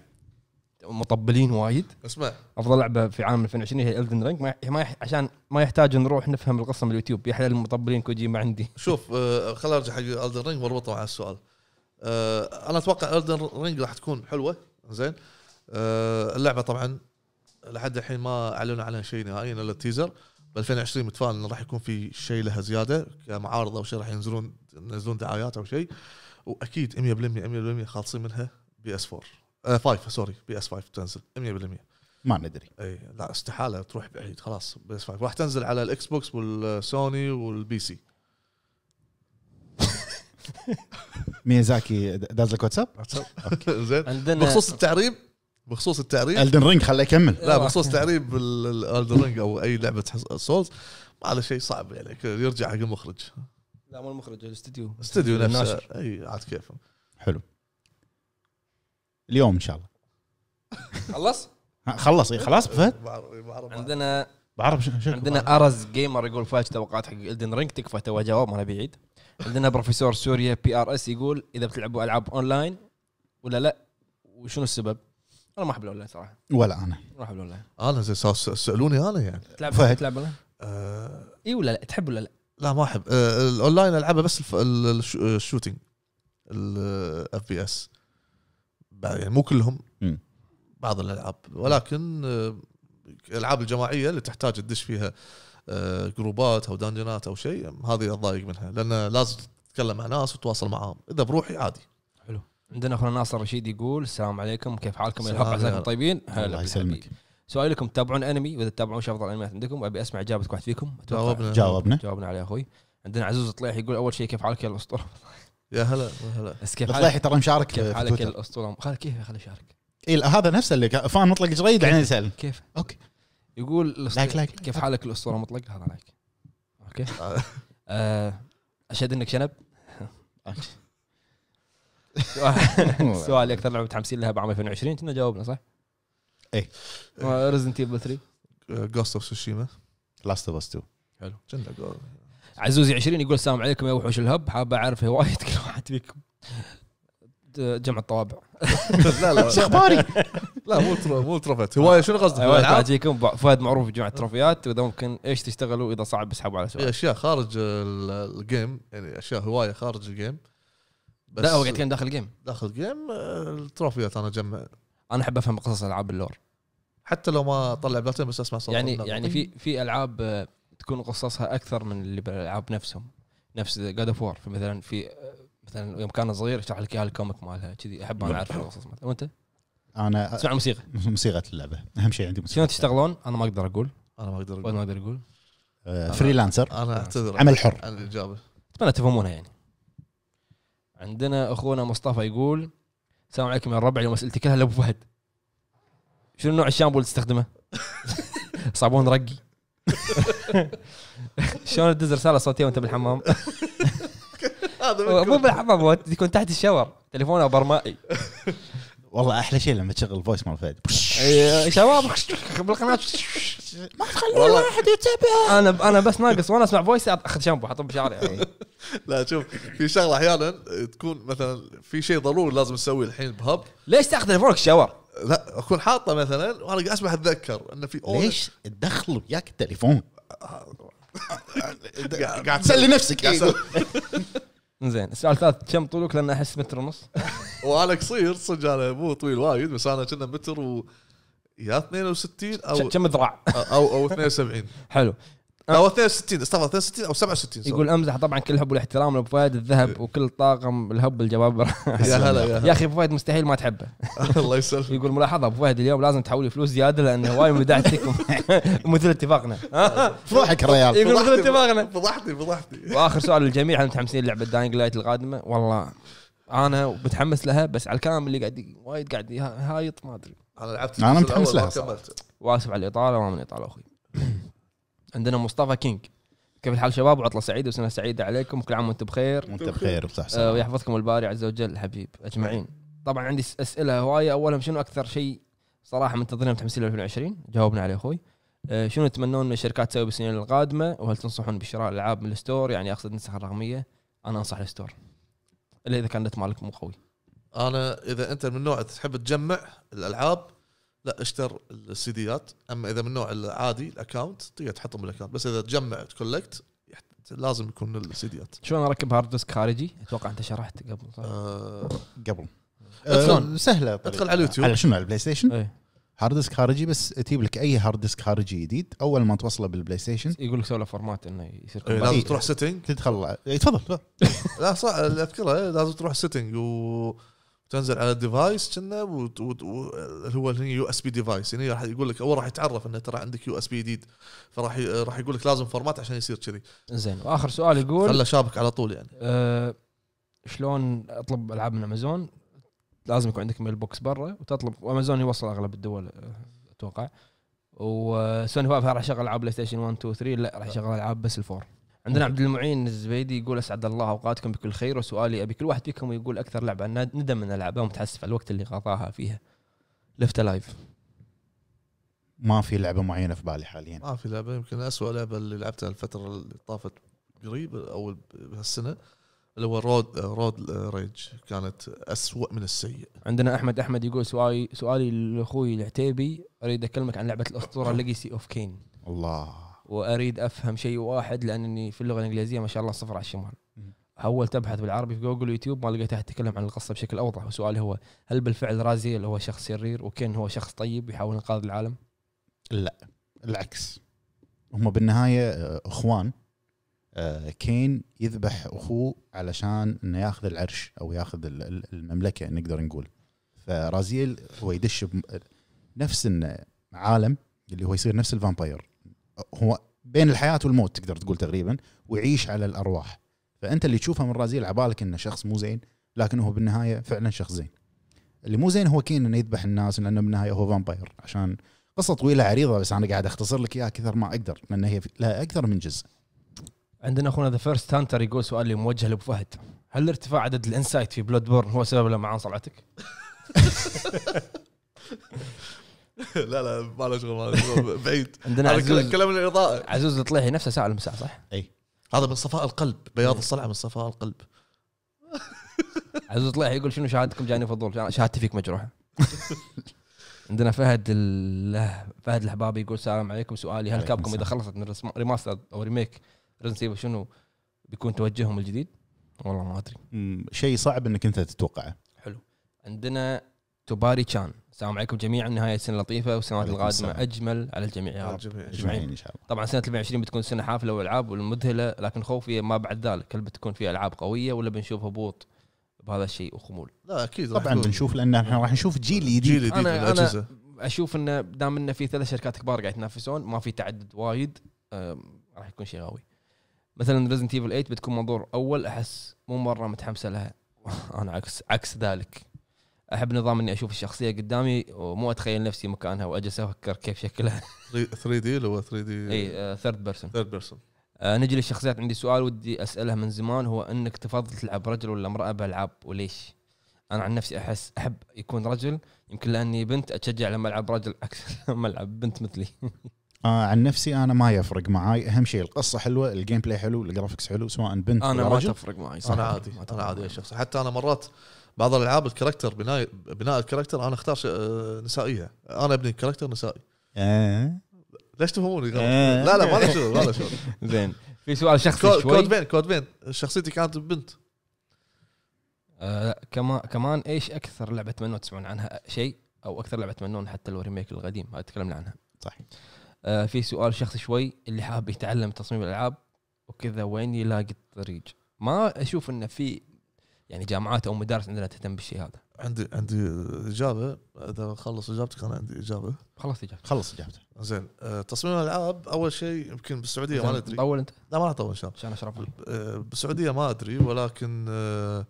مطبلين وايد اسمع افضل لعبه في عام 2020 هي الدن رينج ما, عشان ما يحتاج نروح نفهم القصه من اليوتيوب يا حلال المطبلين كوجي ما عندي (laughs) شوف آه خل ارجع حق الدن رينج واربطه مع السؤال آه انا اتوقع الدن رينج راح تكون حلوه زين آه اللعبه طبعا لحد الحين ما اعلنوا عنها شيء نهائيا الا التيزر ب 2020 متفائل انه راح يكون في شيء لها زياده كمعارض او شيء راح ينزلون ينزلون دعايات او شيء واكيد 100% 100% خالصين منها بي اس 4 5 آه، سوري بي اس 5 تنزل 100% ما ندري اي لا استحاله تروح بعيد خلاص بي اس 5 راح تنزل على الاكس بوكس والسوني والبي سي (laughs) ميزاكي داز لك واتساب؟ (laughs) زين بخصوص التعريب بخصوص التعريب الدن رينج خليه يكمل لا بخصوص تعريب الدن رينج او اي لعبه سولز هذا شيء صعب يعني يرجع حق المخرج لا مو المخرج الاستديو الاستديو نفسه اي عاد كيفهم حلو اليوم ان شاء الله خلص؟ خلص خلص اي خلاص فهد عندنا بعرف شو عندنا ارز جيمر يقول فاش توقعات حق الدن رينج تكفى تو جواب انا بعيد عندنا بروفيسور سوريا بي ار اس يقول اذا بتلعبوا العاب اونلاين ولا لا وشنو السبب؟ انا ما احب الاونلاين صراحه ولا انا ما احب الاونلاين انا زي سالوني انا يعني تلعب فهد تلعب اونلاين؟ أه، اي ولا لا تحب ولا لا؟ لا ما احب أه، الاونلاين العبها بس الشوتنج الاف بي اس يعني مو كلهم بعض الالعاب ولكن آه، الالعاب الجماعيه اللي تحتاج تدش فيها آه، جروبات او دانجنات او شيء هذه اتضايق منها لان لازم تتكلم مع ناس وتواصل معاهم اذا بروحي عادي حلو عندنا اخونا ناصر رشيد يقول السلام عليكم كيف حالكم يا الحق عساكم طيبين هلا يسلمك سؤالي لكم تتابعون انمي واذا تتابعون شو افضل انميات عندكم ابي اسمع اجابه واحد فيكم جاوبنا جاوبنا جاوبنا عليه اخوي عندنا عزوز طليح يقول اول شيء كيف حالك يا الاسطوره يا هلا هلا بس كيف حالك ترى مشارك كيف حالك الاسطوره خالد كيف خليه يشارك اي هذا نفسه اللي فان مطلق جريد الحين يسال كيف اوكي يقول لايك لايك كيف حالك الاسطوره مطلق هذا لايك اوكي آه. (laughs) آه، اشهد انك شنب سؤال (laughs) اكثر لعبه متحمسين لها بعام 2020 كنا جاوبنا صح؟ اي ريزنت ايفل 3 جوست اوف سوشيما لاست اوف اس 2 حلو عزوزي 20 يقول السلام عليكم يا وحوش الهب حاب اعرف هوايه (laughs) كل واحد فيكم جمع الطوابع (laughs) لا لا شو اخباري؟ لا مو مو ترفت هوايه شنو قصدك؟ أيوة، هوايه اجيكم فهد معروف بجمع التروفيات واذا ممكن ايش تشتغلوا اذا صعب اسحبوا على سؤال اشياء خارج الجيم يعني اشياء هوايه خارج الجيم بس لا هو قاعد داخل الجيم داخل الجيم آه، التروفيات انا اجمع انا احب افهم قصص العاب اللور حتى لو ما طلع بلاتين بس اسمع صوت يعني يعني في في العاب آه، تكون قصصها اكثر من اللي بالالعاب نفسهم نفس جاد اوف وور مثلا في مثلا يوم كان صغير يشرح لك اياها الكوميك مالها كذي احب انا اعرف القصص مالها وانت؟ انا اسمع موسيقى موسيقى اللعبه اهم شيء عندي موسيقى شنو تشتغلون؟ انا ما اقدر اقول انا ما اقدر اقول ما اقدر اقول آه، فريلانسر انا اعتذر عمل حر عن الاجابه اتمنى تفهمونها يعني عندنا اخونا مصطفى يقول السلام عليكم يا الربع اليوم اسئلتي كلها لابو فهد شنو نوع الشامبو اللي تستخدمه؟ (laughs) صابون رقي (laughs) شلون تدز رساله صوتيه وانت بالحمام؟ (laughs) مو بالحمام هو تحت الشاور تليفونه برمائي والله احلى شيء لما تشغل فويس مال فهد إيه، شباب بالقناه ما تخلون احد يتابع انا انا بس ناقص وانا اسمع فويس اخذ شامبو احطه بشعري يعني. (laughs) لا شوف في شغله احيانا تكون مثلا في شيء ضروري لازم تسويه الحين بهب ليش تاخذ تليفونك الشاور؟ لا اكون حاطه مثلا وانا قاعد اصبح اتذكر انه في أولد. ليش تدخل وياك التليفون؟ (laughs) قاعد تسلي نفسك إيه. (laughs) زين السؤال الثالث كم طولك لان احس متر ونص (laughs) وانا قصير صدق انا مو طويل وايد بس انا كنا متر و يا 62 او كم ذراع او او 72 حلو آه. هو 62 استغفر 62 او 67 صار. يقول امزح طبعا كل الحب والاحترام لابو فهد الذهب إيه. وكل طاقم الهب الجبابره (laughs) يا هلا يا هلا (laughs) يا اخي ابو فهد مستحيل ما تحبه (laughs) الله يسلمك يقول ملاحظه ابو فهد اليوم لازم تحولي فلوس زياده لانه وايد مدعتكم مثل اتفاقنا فضحك الريال يقول مثل اتفاقنا فضحتي فضحتي واخر سؤال للجميع هل متحمسين لعبه داينج لايت القادمه والله انا متحمس لها بس على الكلام اللي قاعد وايد قاعد هايط ما ادري انا لعبت انا متحمس لها واسف على الاطاله وما من اطاله اخوي عندنا مصطفى كينج كيف الحال شباب وعطله سعيده وسنه سعيده عليكم وكل عام وانتم بخير وانتم بخير وصح آه ويحفظكم الباري عز وجل الحبيب اجمعين طبعا عندي اسئله هوايه اولهم شنو اكثر شيء صراحه منتظرين متحمسين 2020 جاوبنا عليه اخوي آه شنو تتمنون الشركات تسوي بالسنين القادمه وهل تنصحون بشراء العاب من الستور يعني اقصد النسخ الرقميه انا انصح الستور الا اذا كان مالك مو قوي انا اذا انت من نوع تحب تجمع الالعاب لا اشتر السيديات اما اذا من نوع العادي الاكونت تقدر تحطهم بالاكونت بس اذا تجمع تكولكت لازم يكون السيديات شلون اركب هارد ديسك خارجي؟ اتوقع انت شرحت قبل صح؟ أه قبل شلون؟ أه سهله طريقة. ادخل على اليوتيوب على شنو على البلاي ستيشن؟ إيه. هارد ديسك خارجي بس تجيب لك اي هارد ديسك خارجي جديد اول ما توصله بالبلاي ستيشن يقول لك سوي له فورمات انه يصير ايه لازم تروح سيتنج تدخل إيه، تفضل لا صح اذكره إيه، لازم تروح سيتنج و تنزل على ديفايس كنا اللي هو يو اس بي ديفايس يعني راح يقول لك اول راح يتعرف انه ترى عندك يو اس بي جديد فراح راح يقول لك لازم فورمات عشان يصير كذي زين واخر سؤال يقول خله شابك على طول يعني أه شلون اطلب العاب من امازون لازم يكون عندك ميل بوكس برا وتطلب وامازون يوصل اغلب الدول آه، اتوقع وسوني فايف راح يشغل العاب بلاي ستيشن 1 2 3 لا راح يشغل العاب بس الفور عندنا عبد المعين الزبيدي يقول اسعد الله اوقاتكم بكل خير وسؤالي ابي كل واحد فيكم يقول اكثر لعبه ندم من العبها ومتحسف على الوقت اللي قضاها فيها لفت لايف ما في لعبه معينه في بالي حاليا ما في لعبه يمكن اسوء لعبه اللي لعبتها الفتره اللي طافت قريب او بهالسنه اللي هو رود رود ريج كانت أسوأ من السيء عندنا احمد احمد يقول سؤالي سؤالي لاخوي العتيبي اريد اكلمك عن لعبه الاسطوره ليجسي اوف كين الله واريد افهم شيء واحد لانني في اللغه الانجليزيه ما شاء الله صفر على الشمال حاولت ابحث بالعربي في جوجل ويوتيوب ما لقيت احد يتكلم عن القصه بشكل اوضح وسؤالي هو هل بالفعل رازيل هو شخص شرير وكين هو شخص طيب يحاول انقاذ العالم؟ لا العكس هم بالنهايه آه، اخوان آه، كين يذبح اخوه علشان انه ياخذ العرش او ياخذ المملكه نقدر نقول فرازيل هو يدش نفس العالم اللي هو يصير نفس الفامباير هو بين الحياه والموت تقدر تقول تقريبا ويعيش على الارواح فانت اللي تشوفه من رازيل عبالك انه شخص مو زين لكن هو بالنهايه فعلا شخص زين اللي مو زين هو كين انه يذبح الناس لانه بالنهايه هو فامباير عشان قصه طويله عريضه بس انا قاعد اختصر لك اياها كثر ما اقدر لان هي لها اكثر من جزء عندنا اخونا ذا فيرست هانتر يقول سؤال موجه لابو فهد هل ارتفاع عدد الانسايت في بلود بورن هو سبب لمعان صلعتك؟ (laughs) (laughs) لا لا ما له شغل ما له شغل بعيد عندنا عزوز كلام الاضاءه عزوز الطليحي نفسه ساعه المساء صح؟ اي هذا من صفاء القلب بياض الصلعه من صفاء القلب (laughs) عزوز الطليحي يقول شنو شهادتكم جاني فضول شهادتي فيك مجروحه (laughs) عندنا فهد ال... فهد الحبابي يقول السلام عليكم سؤالي هل كابكم اذا خلصت من ريماستر او ريميك رنسيبه شنو بيكون توجههم الجديد؟ والله ما ادري شيء صعب انك انت تتوقعه حلو عندنا توباري تشان السلام عليكم جميعا نهايه سنه لطيفه والسنوات القادمه اجمل على الجميع يا رب اجمعين ان شاء الله طبعا سنه 2020 بتكون سنه حافله والالعاب والمذهله لكن خوفي ما بعد ذلك هل بتكون في العاب قويه ولا بنشوف هبوط بهذا الشيء وخمول لا اكيد طبعا بنشوف لان احنا راح نشوف جيل جديد جيل جديد أنا, أنا اشوف انه دام انه في ثلاث شركات كبار قاعد يتنافسون ما في تعدد وايد راح يكون شيء قوي مثلا ريزنت ايفل 8 بتكون منظور اول احس مو مره متحمسه لها (laughs) انا عكس عكس ذلك احب نظام اني اشوف الشخصيه قدامي ومو اتخيل نفسي مكانها واجلس افكر كيف شكلها 3 (laughs) دي اللي هو 3 دي اي ثيرد بيرسون ثيرد بيرسون نجي للشخصيات عندي سؤال ودي اساله من زمان هو انك تفضل تلعب رجل ولا امراه بالالعاب وليش؟ انا عن نفسي احس احب يكون رجل يمكن لاني بنت اتشجع لما العب رجل (laughs) اكثر لما العب بنت مثلي (laughs) آه عن نفسي انا ما يفرق معاي اهم شيء القصه حلوه الجيم بلاي حلو الجرافكس حلو سواء بنت انا ما تفرق معي صراحه انا عادي انا عادي الشخص حتى انا مرات بعض الالعاب الكاركتر بناء بناء الكاركتر انا اختار آه، نسائيه انا ابني كاركتر نسائي آه. ليش تفهموني آه. لا لا ما له شغل ما له شغل (laughs) زين في سؤال شخصي شوي كود بين كود بين شخصيتي كانت بنت آه كمان ايش اكثر لعبه تمنون تسمعون عنها شيء او اكثر لعبه تمنون حتى لو ريميك القديم هذا تكلمنا عنها صحيح آه في سؤال شخصي شوي اللي حاب يتعلم تصميم الالعاب وكذا وين يلاقي الطريق ما اشوف انه في يعني جامعات او مدارس عندنا تهتم بالشيء هذا عندي عندي اجابه اذا خلص اجابتك انا عندي اجابه خلص اجابتك خلص اجابتك زين أه، تصميم الالعاب اول شيء يمكن بالسعوديه ما ادري طول انت لا ما راح اطول ان شاء الله عشان اشرب آه، بالسعوديه ما ادري ولكن أه،,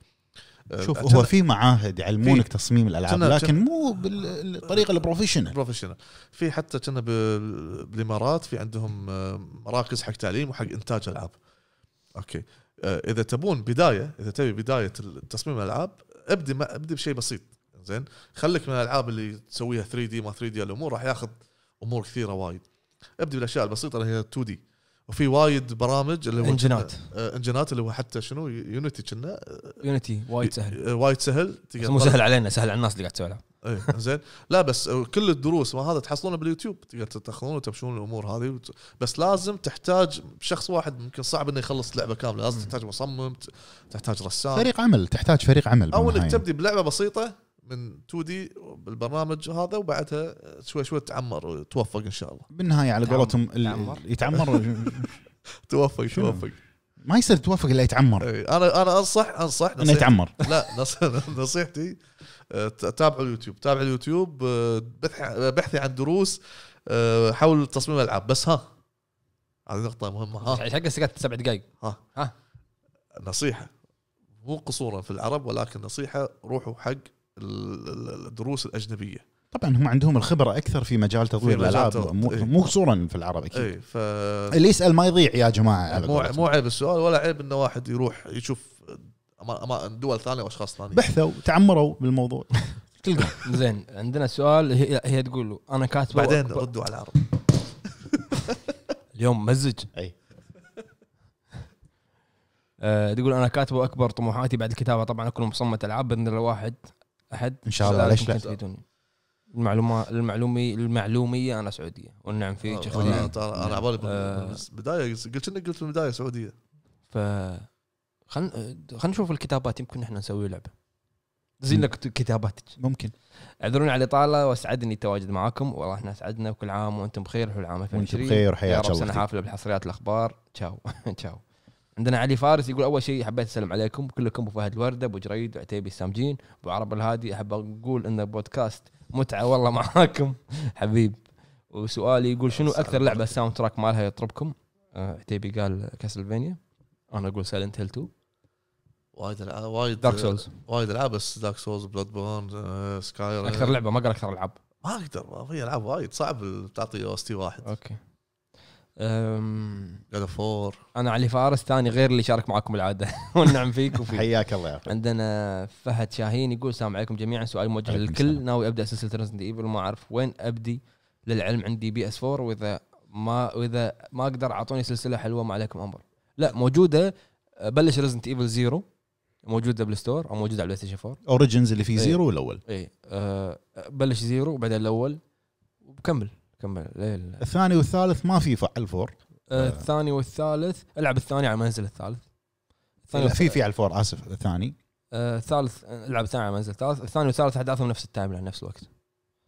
آه، شوف هو في معاهد يعلمونك تصميم الالعاب جنة لكن مو بالطريقه البروفيشنال بروفيشنال في حتى كنا بالامارات في عندهم آه، مراكز حق تعليم وحق انتاج العاب اوكي آه، اذا تبون بدايه اذا تبي بدايه تصميم الالعاب ابدي ما ابدي بشيء بسيط زين خليك من الالعاب اللي تسويها 3 دي ما 3 دي الامور راح ياخذ امور كثيره وايد ابدي بالاشياء البسيطه اللي هي 2 دي وفي وايد برامج اللي هو انجنات انجنات آه، اللي هو حتى شنو يونيتي كنا يونيتي آه، وايد سهل آه، وايد سهل تقدر مو سهل علينا سهل على الناس اللي قاعد تسولها اي زين لا بس كل الدروس ما هذا تحصلونه باليوتيوب تقدر تاخذون وتمشون الامور هذه وت... بس لازم تحتاج شخص واحد ممكن صعب انه يخلص لعبه كامله لازم تحتاج مصمم تحتاج رسام فريق عمل تحتاج فريق عمل او انك تبدي بلعبه بسيطه من 2 دي بالبرنامج هذا وبعدها شوي شوي تعمر وتوفق ان شاء الله بالنهايه على قولتهم يتعمر (laughs) (laughs) توفق توفق ما يصير توفق الا يتعمر إيه، انا انا انصح انصح انه يتعمر (laughs) لا نصيحتي آه، تابعوا اليوتيوب تابعوا اليوتيوب آه، بحثي عن دروس آه، حول تصميم الالعاب بس ها هذه نقطة مهمة ها يعني حق سكت سبع دقائق ها ها نصيحة مو قصورا في العرب ولكن نصيحة روحوا حق الدروس الاجنبيه طبعا هم عندهم الخبره اكثر في مجال تطوير الالعاب مو ايه. خصوصا في العرب اكيد ايه ف... اللي يسال ما يضيع يا جماعه مو مو عيب السؤال ولا عيب انه واحد يروح يشوف دول ثانيه واشخاص ثانيه بحثوا تعمروا بالموضوع تلقى (laughs) زين عندنا سؤال هي, هي تقول له انا كاتبه بعدين ردوا على العرب اليوم مزج اي آه، تقول انا كاتبه اكبر طموحاتي بعد الكتابه طبعا اكون مصمت العاب باذن الله واحد احد ان شاء الله ليش لا تفيدوني المعلومه المعلومي المعلوميه انا سعوديه والنعم فيك اخوي آه، انا على نعم. بالي آه، بالبدايه قلت انك قلت بالبدايه سعوديه ف خلينا خلينا نشوف الكتابات يمكن احنا نسوي لعبه زين لك كتاباتك ممكن اعذروني على الاطاله واسعدني التواجد معاكم والله احنا اسعدنا وكل عام وانتم بخير حلو عام 2020 وانتم بخير حياك الله سنه حافله بالحصريات الاخبار (laughs) تشاو (laughs) تشاو عندنا علي فارس يقول اول شيء حبيت اسلم عليكم كلكم ابو فهد الورده ابو جريد عتيبي السامجين ابو عرب الهادي احب اقول ان البودكاست متعه والله معاكم (laughs) حبيب وسؤالي يقول شنو اكثر لعبه الساوند تراك مالها يطربكم؟ آه، عتيبي قال كاسلفينيا انا اقول سايلنت هيل 2 وايد العاب وايد دارك سولز وايد العاب بس دارك سولز بلاد بورن سكاي اكثر لعبه ما قال اكثر العاب ما اقدر في العاب وايد صعب تعطي او واحد اوكي جاد فور انا علي فارس ثاني غير اللي شارك معاكم العاده (laughs) والنعم فيك وفيك حياك الله يا يعطيك عندنا فهد شاهين يقول السلام عليكم جميعا سؤال موجه للكل ناوي ابدا سلسله ريزنت ايفل ما اعرف وين ابدي للعلم عندي بي اس 4 واذا ما واذا ما اقدر اعطوني سلسله حلوه ما عليكم امر لا موجوده بلش ريزنت ايفل زيرو موجوده بالستور او موجوده على البلاي ستيشن 4 اوريجنز اللي فيه إيه. زيرو والاول اي أه بلش زيرو وبعدين الاول وبكمل كمل الثاني والثالث ما في فعل فور آه،, آه. الثاني والثالث العب الثاني على منزل الثالث الثاني في في على الفور اسف الثاني آه الثالث آه، العب الثاني على منزل الثالث الثاني والثالث احداثهم نفس التايم لاين نفس الوقت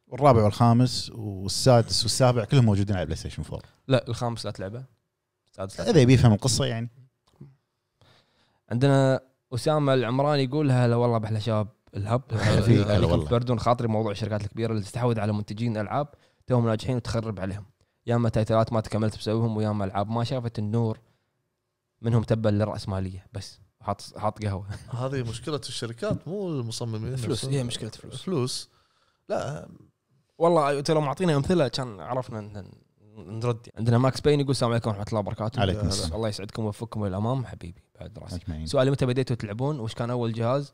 والرابع والخامس والسادس والسابع كلهم موجودين على بلاي ستيشن 4 لا الخامس لا تلعبه السادس اذا يبي يفهم القصه يعني عندنا اسامه العمراني يقول هلا والله باحلى شباب الهب هلا والله بردون خاطري موضوع الشركات الكبيره اللي تستحوذ على منتجين العاب توهم ناجحين وتخرب عليهم يا اما تايتلات ما تكملت بسببهم ويا اما العاب ما شافت النور منهم تبا للراسماليه بس حاط حاط قهوه (laughs) هذه مشكله الشركات مو المصممين فلوس هي مشكله فلوس فلوس لا والله انت لو معطينا امثله كان عرفنا ان نرد عندنا ماكس بين يقول السلام عليكم ورحمه الله وبركاته عليكم الله يسعدكم ويوفقكم للامام حبيبي بعد راسي سؤالي متى بديتوا تلعبون وش كان اول جهاز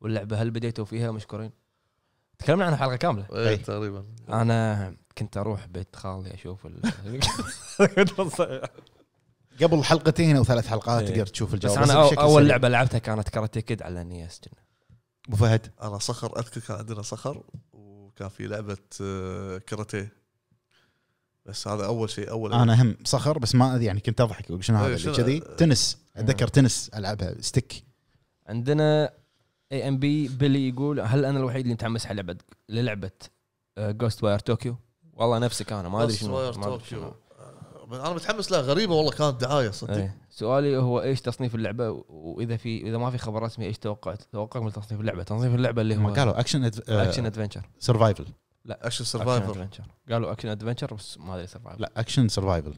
واللعبه هل بديتوا فيها مشكورين؟ تكلمنا عنها حلقه كامله إيه،, ايه تقريبا انا كنت اروح بيت خالي اشوف ال... (laughs) قبل حلقتين او ثلاث حلقات إيه. تقدر تشوف الجواب بس انا أو اول سريع. لعبه لعبتها كانت كاراتيه كيد على النيس ابو فهد انا صخر اذكر كان عندنا صخر وكان في لعبه آه، كاراتيه بس هذا اول شيء اول انا هم صخر بس ما يعني كنت اضحك شنو إيه، هذا اللي كذي تنس اتذكر تنس العبها ستيك عندنا اي ام بي بيلي يقول هل انا الوحيد اللي متحمس على لعبه للعبه جوست واير طوكيو والله نفسك انا ما ادري شنو طوكيو آه، انا متحمس لها غريبه والله كانت دعايه صدق أي. سؤالي هو ايش تصنيف اللعبه واذا في اذا ما في خبر رسمي ايش توقعت توقعك من تصنيف اللعبه تصنيف اللعبه اللي هو قالوا اكشن اكشن ادفنشر سرفايفل لا اكشن سرفايفل قالوا اكشن ادفنشر بس ما ادري سرفايفل لا اكشن سرفايفل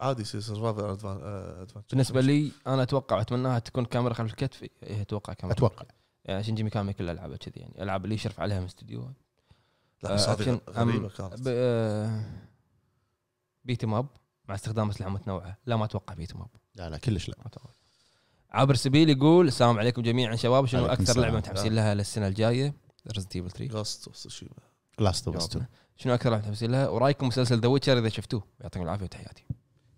عادي يصير سرفايفل ادفنشر آه، بالنسبه لي انا اتوقع اتمناها تكون كاميرا خلف الكتف إيه، اتوقع كاميرا اتوقع يعني آه، شنجي ميكامي كل العابه كذي يعني العاب اللي يشرف عليها من استديوهات آه، لا آه، بيت ماب مع استخدام اسلحه متنوعه لا ما اتوقع بيت ماب لا لا كلش لا ما اتوقع عابر سبيل يقول السلام عليكم جميعا شباب شنو اكثر لعبه متحمسين لها للسنه الجايه ريزنت ايفل 3 لاست اوف سوشيما لاست اوف شنو اكثر لعبه متحمسين لها ورايكم مسلسل ذا ويتشر اذا شفتوه يعطيكم العافيه وتحياتي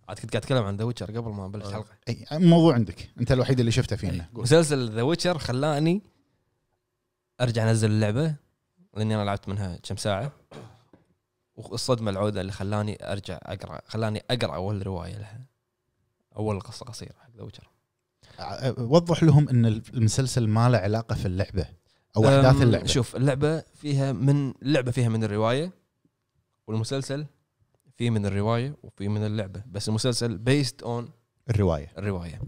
عاد كنت قاعد اتكلم عن ذا ويتشر قبل ما نبلش الحلقه اي موضوع عندك انت الوحيد اللي شفته فينا مسلسل ذا ويتشر خلاني ارجع انزل اللعبه لاني انا لعبت منها كم ساعه والصدمه العوده اللي خلاني ارجع اقرا خلاني اقرا اول روايه لها اول قصه قصيره حق ذا وضح لهم ان المسلسل ما له علاقه في اللعبه او احداث اللعبه شوف اللعبه فيها من اللعبه فيها من الروايه والمسلسل في من الروايه وفي من اللعبه بس المسلسل بيست اون الروايه الروايه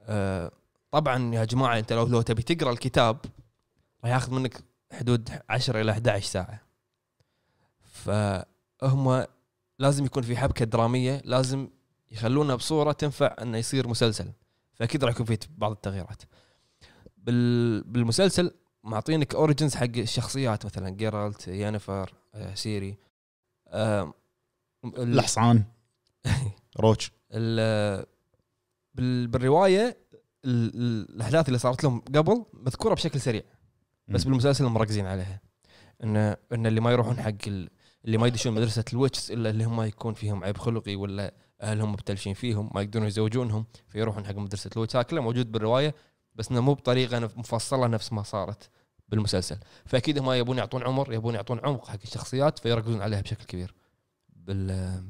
أه طبعا يا جماعه انت لو لو تبي تقرا الكتاب راح ياخذ منك حدود 10 الى 11 ساعه فهم لازم يكون في حبكه دراميه لازم يخلونا بصوره تنفع انه يصير مسلسل فاكيد راح يكون في بعض التغييرات بالمسلسل معطينك اوريجنز حق الشخصيات مثلا جيرالت يانفر سيري الحصان روتش بالروايه الاحداث اللي صارت لهم قبل مذكوره بشكل سريع بس بالمسلسل مركزين عليها ان ان اللي ما يروحون حق اللي ما يدشون مدرسه الويتشز الا اللي هم يكون فيهم عيب خلقي ولا اهلهم مبتلشين فيهم ما يقدرون يزوجونهم فيروحون حق مدرسه الويتش هذا موجود بالروايه بس انه مو بطريقه مفصله نفس ما صارت بالمسلسل فاكيد هم يبون يعطون عمر يبون يعطون عمق حق الشخصيات فيركزون عليها بشكل كبير بال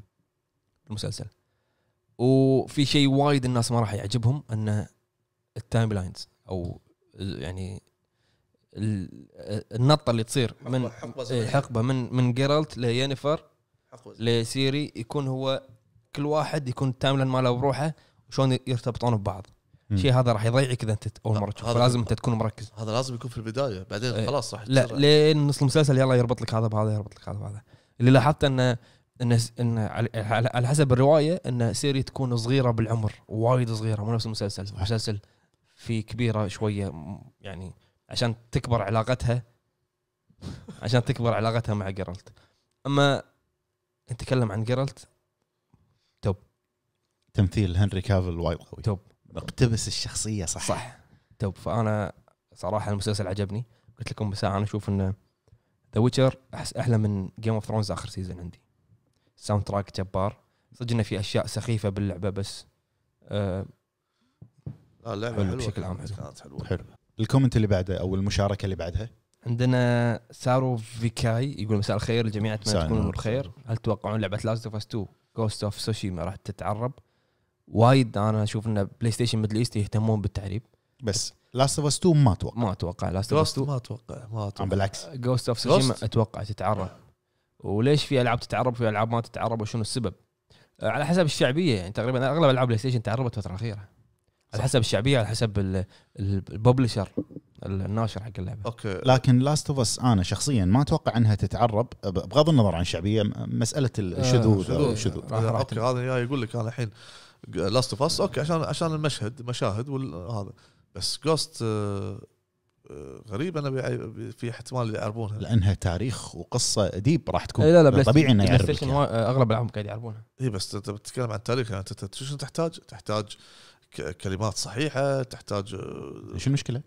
بالمسلسل وفي شيء وايد الناس ما راح يعجبهم انه التايم لاينز او يعني النطه اللي تصير من حقبه, إيه، حقبة من من جيرالت لينيفر لسيري يكون هو كل واحد يكون التايم لاين ماله بروحه وشلون يرتبطون ببعض شيء هذا راح يضيعك اذا انت اول مره تشوفه لازم انت تكون مركز هذا لازم يكون في البدايه بعدين إيه. خلاص راح لا لين نص المسلسل يلا يربط لك هذا بهذا يربط لك هذا بهذا اللي لاحظته انه انه إن على حسب الروايه ان سيري تكون صغيره بالعمر وايد صغيره مو نفس المسلسل المسلسل في كبيره شويه يعني عشان تكبر علاقتها عشان تكبر علاقتها مع جيرالت اما نتكلم عن جيرالت توب تمثيل هنري كافل وايد قوي توب مقتبس الشخصيه صح صح توب فانا صراحه المسلسل عجبني قلت لكم بس انا اشوف انه ذا ويتشر احلى من جيم اوف ثرونز اخر سيزون عندي ساوند تراك جبار صدق انه في اشياء سخيفه باللعبه بس آه, آه، اللعبه حلوة بشكل عام حلوة. حلوه الكومنت اللي بعده او المشاركه اللي بعدها عندنا سارو فيكاي يقول مساء الخير الجميع اتمنى تكونوا بخير هل تتوقعون لعبه لاست اوف اس 2 جوست اوف سوشيما راح تتعرب وايد انا اشوف ان بلاي ستيشن ميدل ايست يهتمون بالتعريب بس لاست اوف اس 2 ما اتوقع ما اتوقع لاست اوف اس 2 ما اتوقع ما اتوقع بالعكس جوست اوف سوشيما اتوقع تتعرب وليش في العاب تتعرب وفي العاب ما تتعرب وشنو السبب؟ على حسب الشعبيه يعني تقريبا اغلب العاب بلاي ستيشن تعربت الفتره الاخيره على حسب الشعبيه على حسب الببلشر الناشر حق اللعبه اوكي لكن لاست اوف اس انا شخصيا ما اتوقع انها تتعرب بغض النظر عن الشعبيه مساله الشذوذ آه الشذوذ اوكي هذا يقول لك انا الحين لاست اوف اس اوكي عشان عشان المشهد مشاهد وهذا بس جوست آه، آه، غريب انا في احتمال يعربونها لانها تاريخ وقصه ديب راح تكون لا لا طبيعي انه يعرب يعني. آه، اغلب العالم قاعد يعربونها اي بس انت بتتكلم عن التاريخ يعني انت شنو تحتاج؟ تحتاج كلمات صحيحه تحتاج آه، شو المشكله؟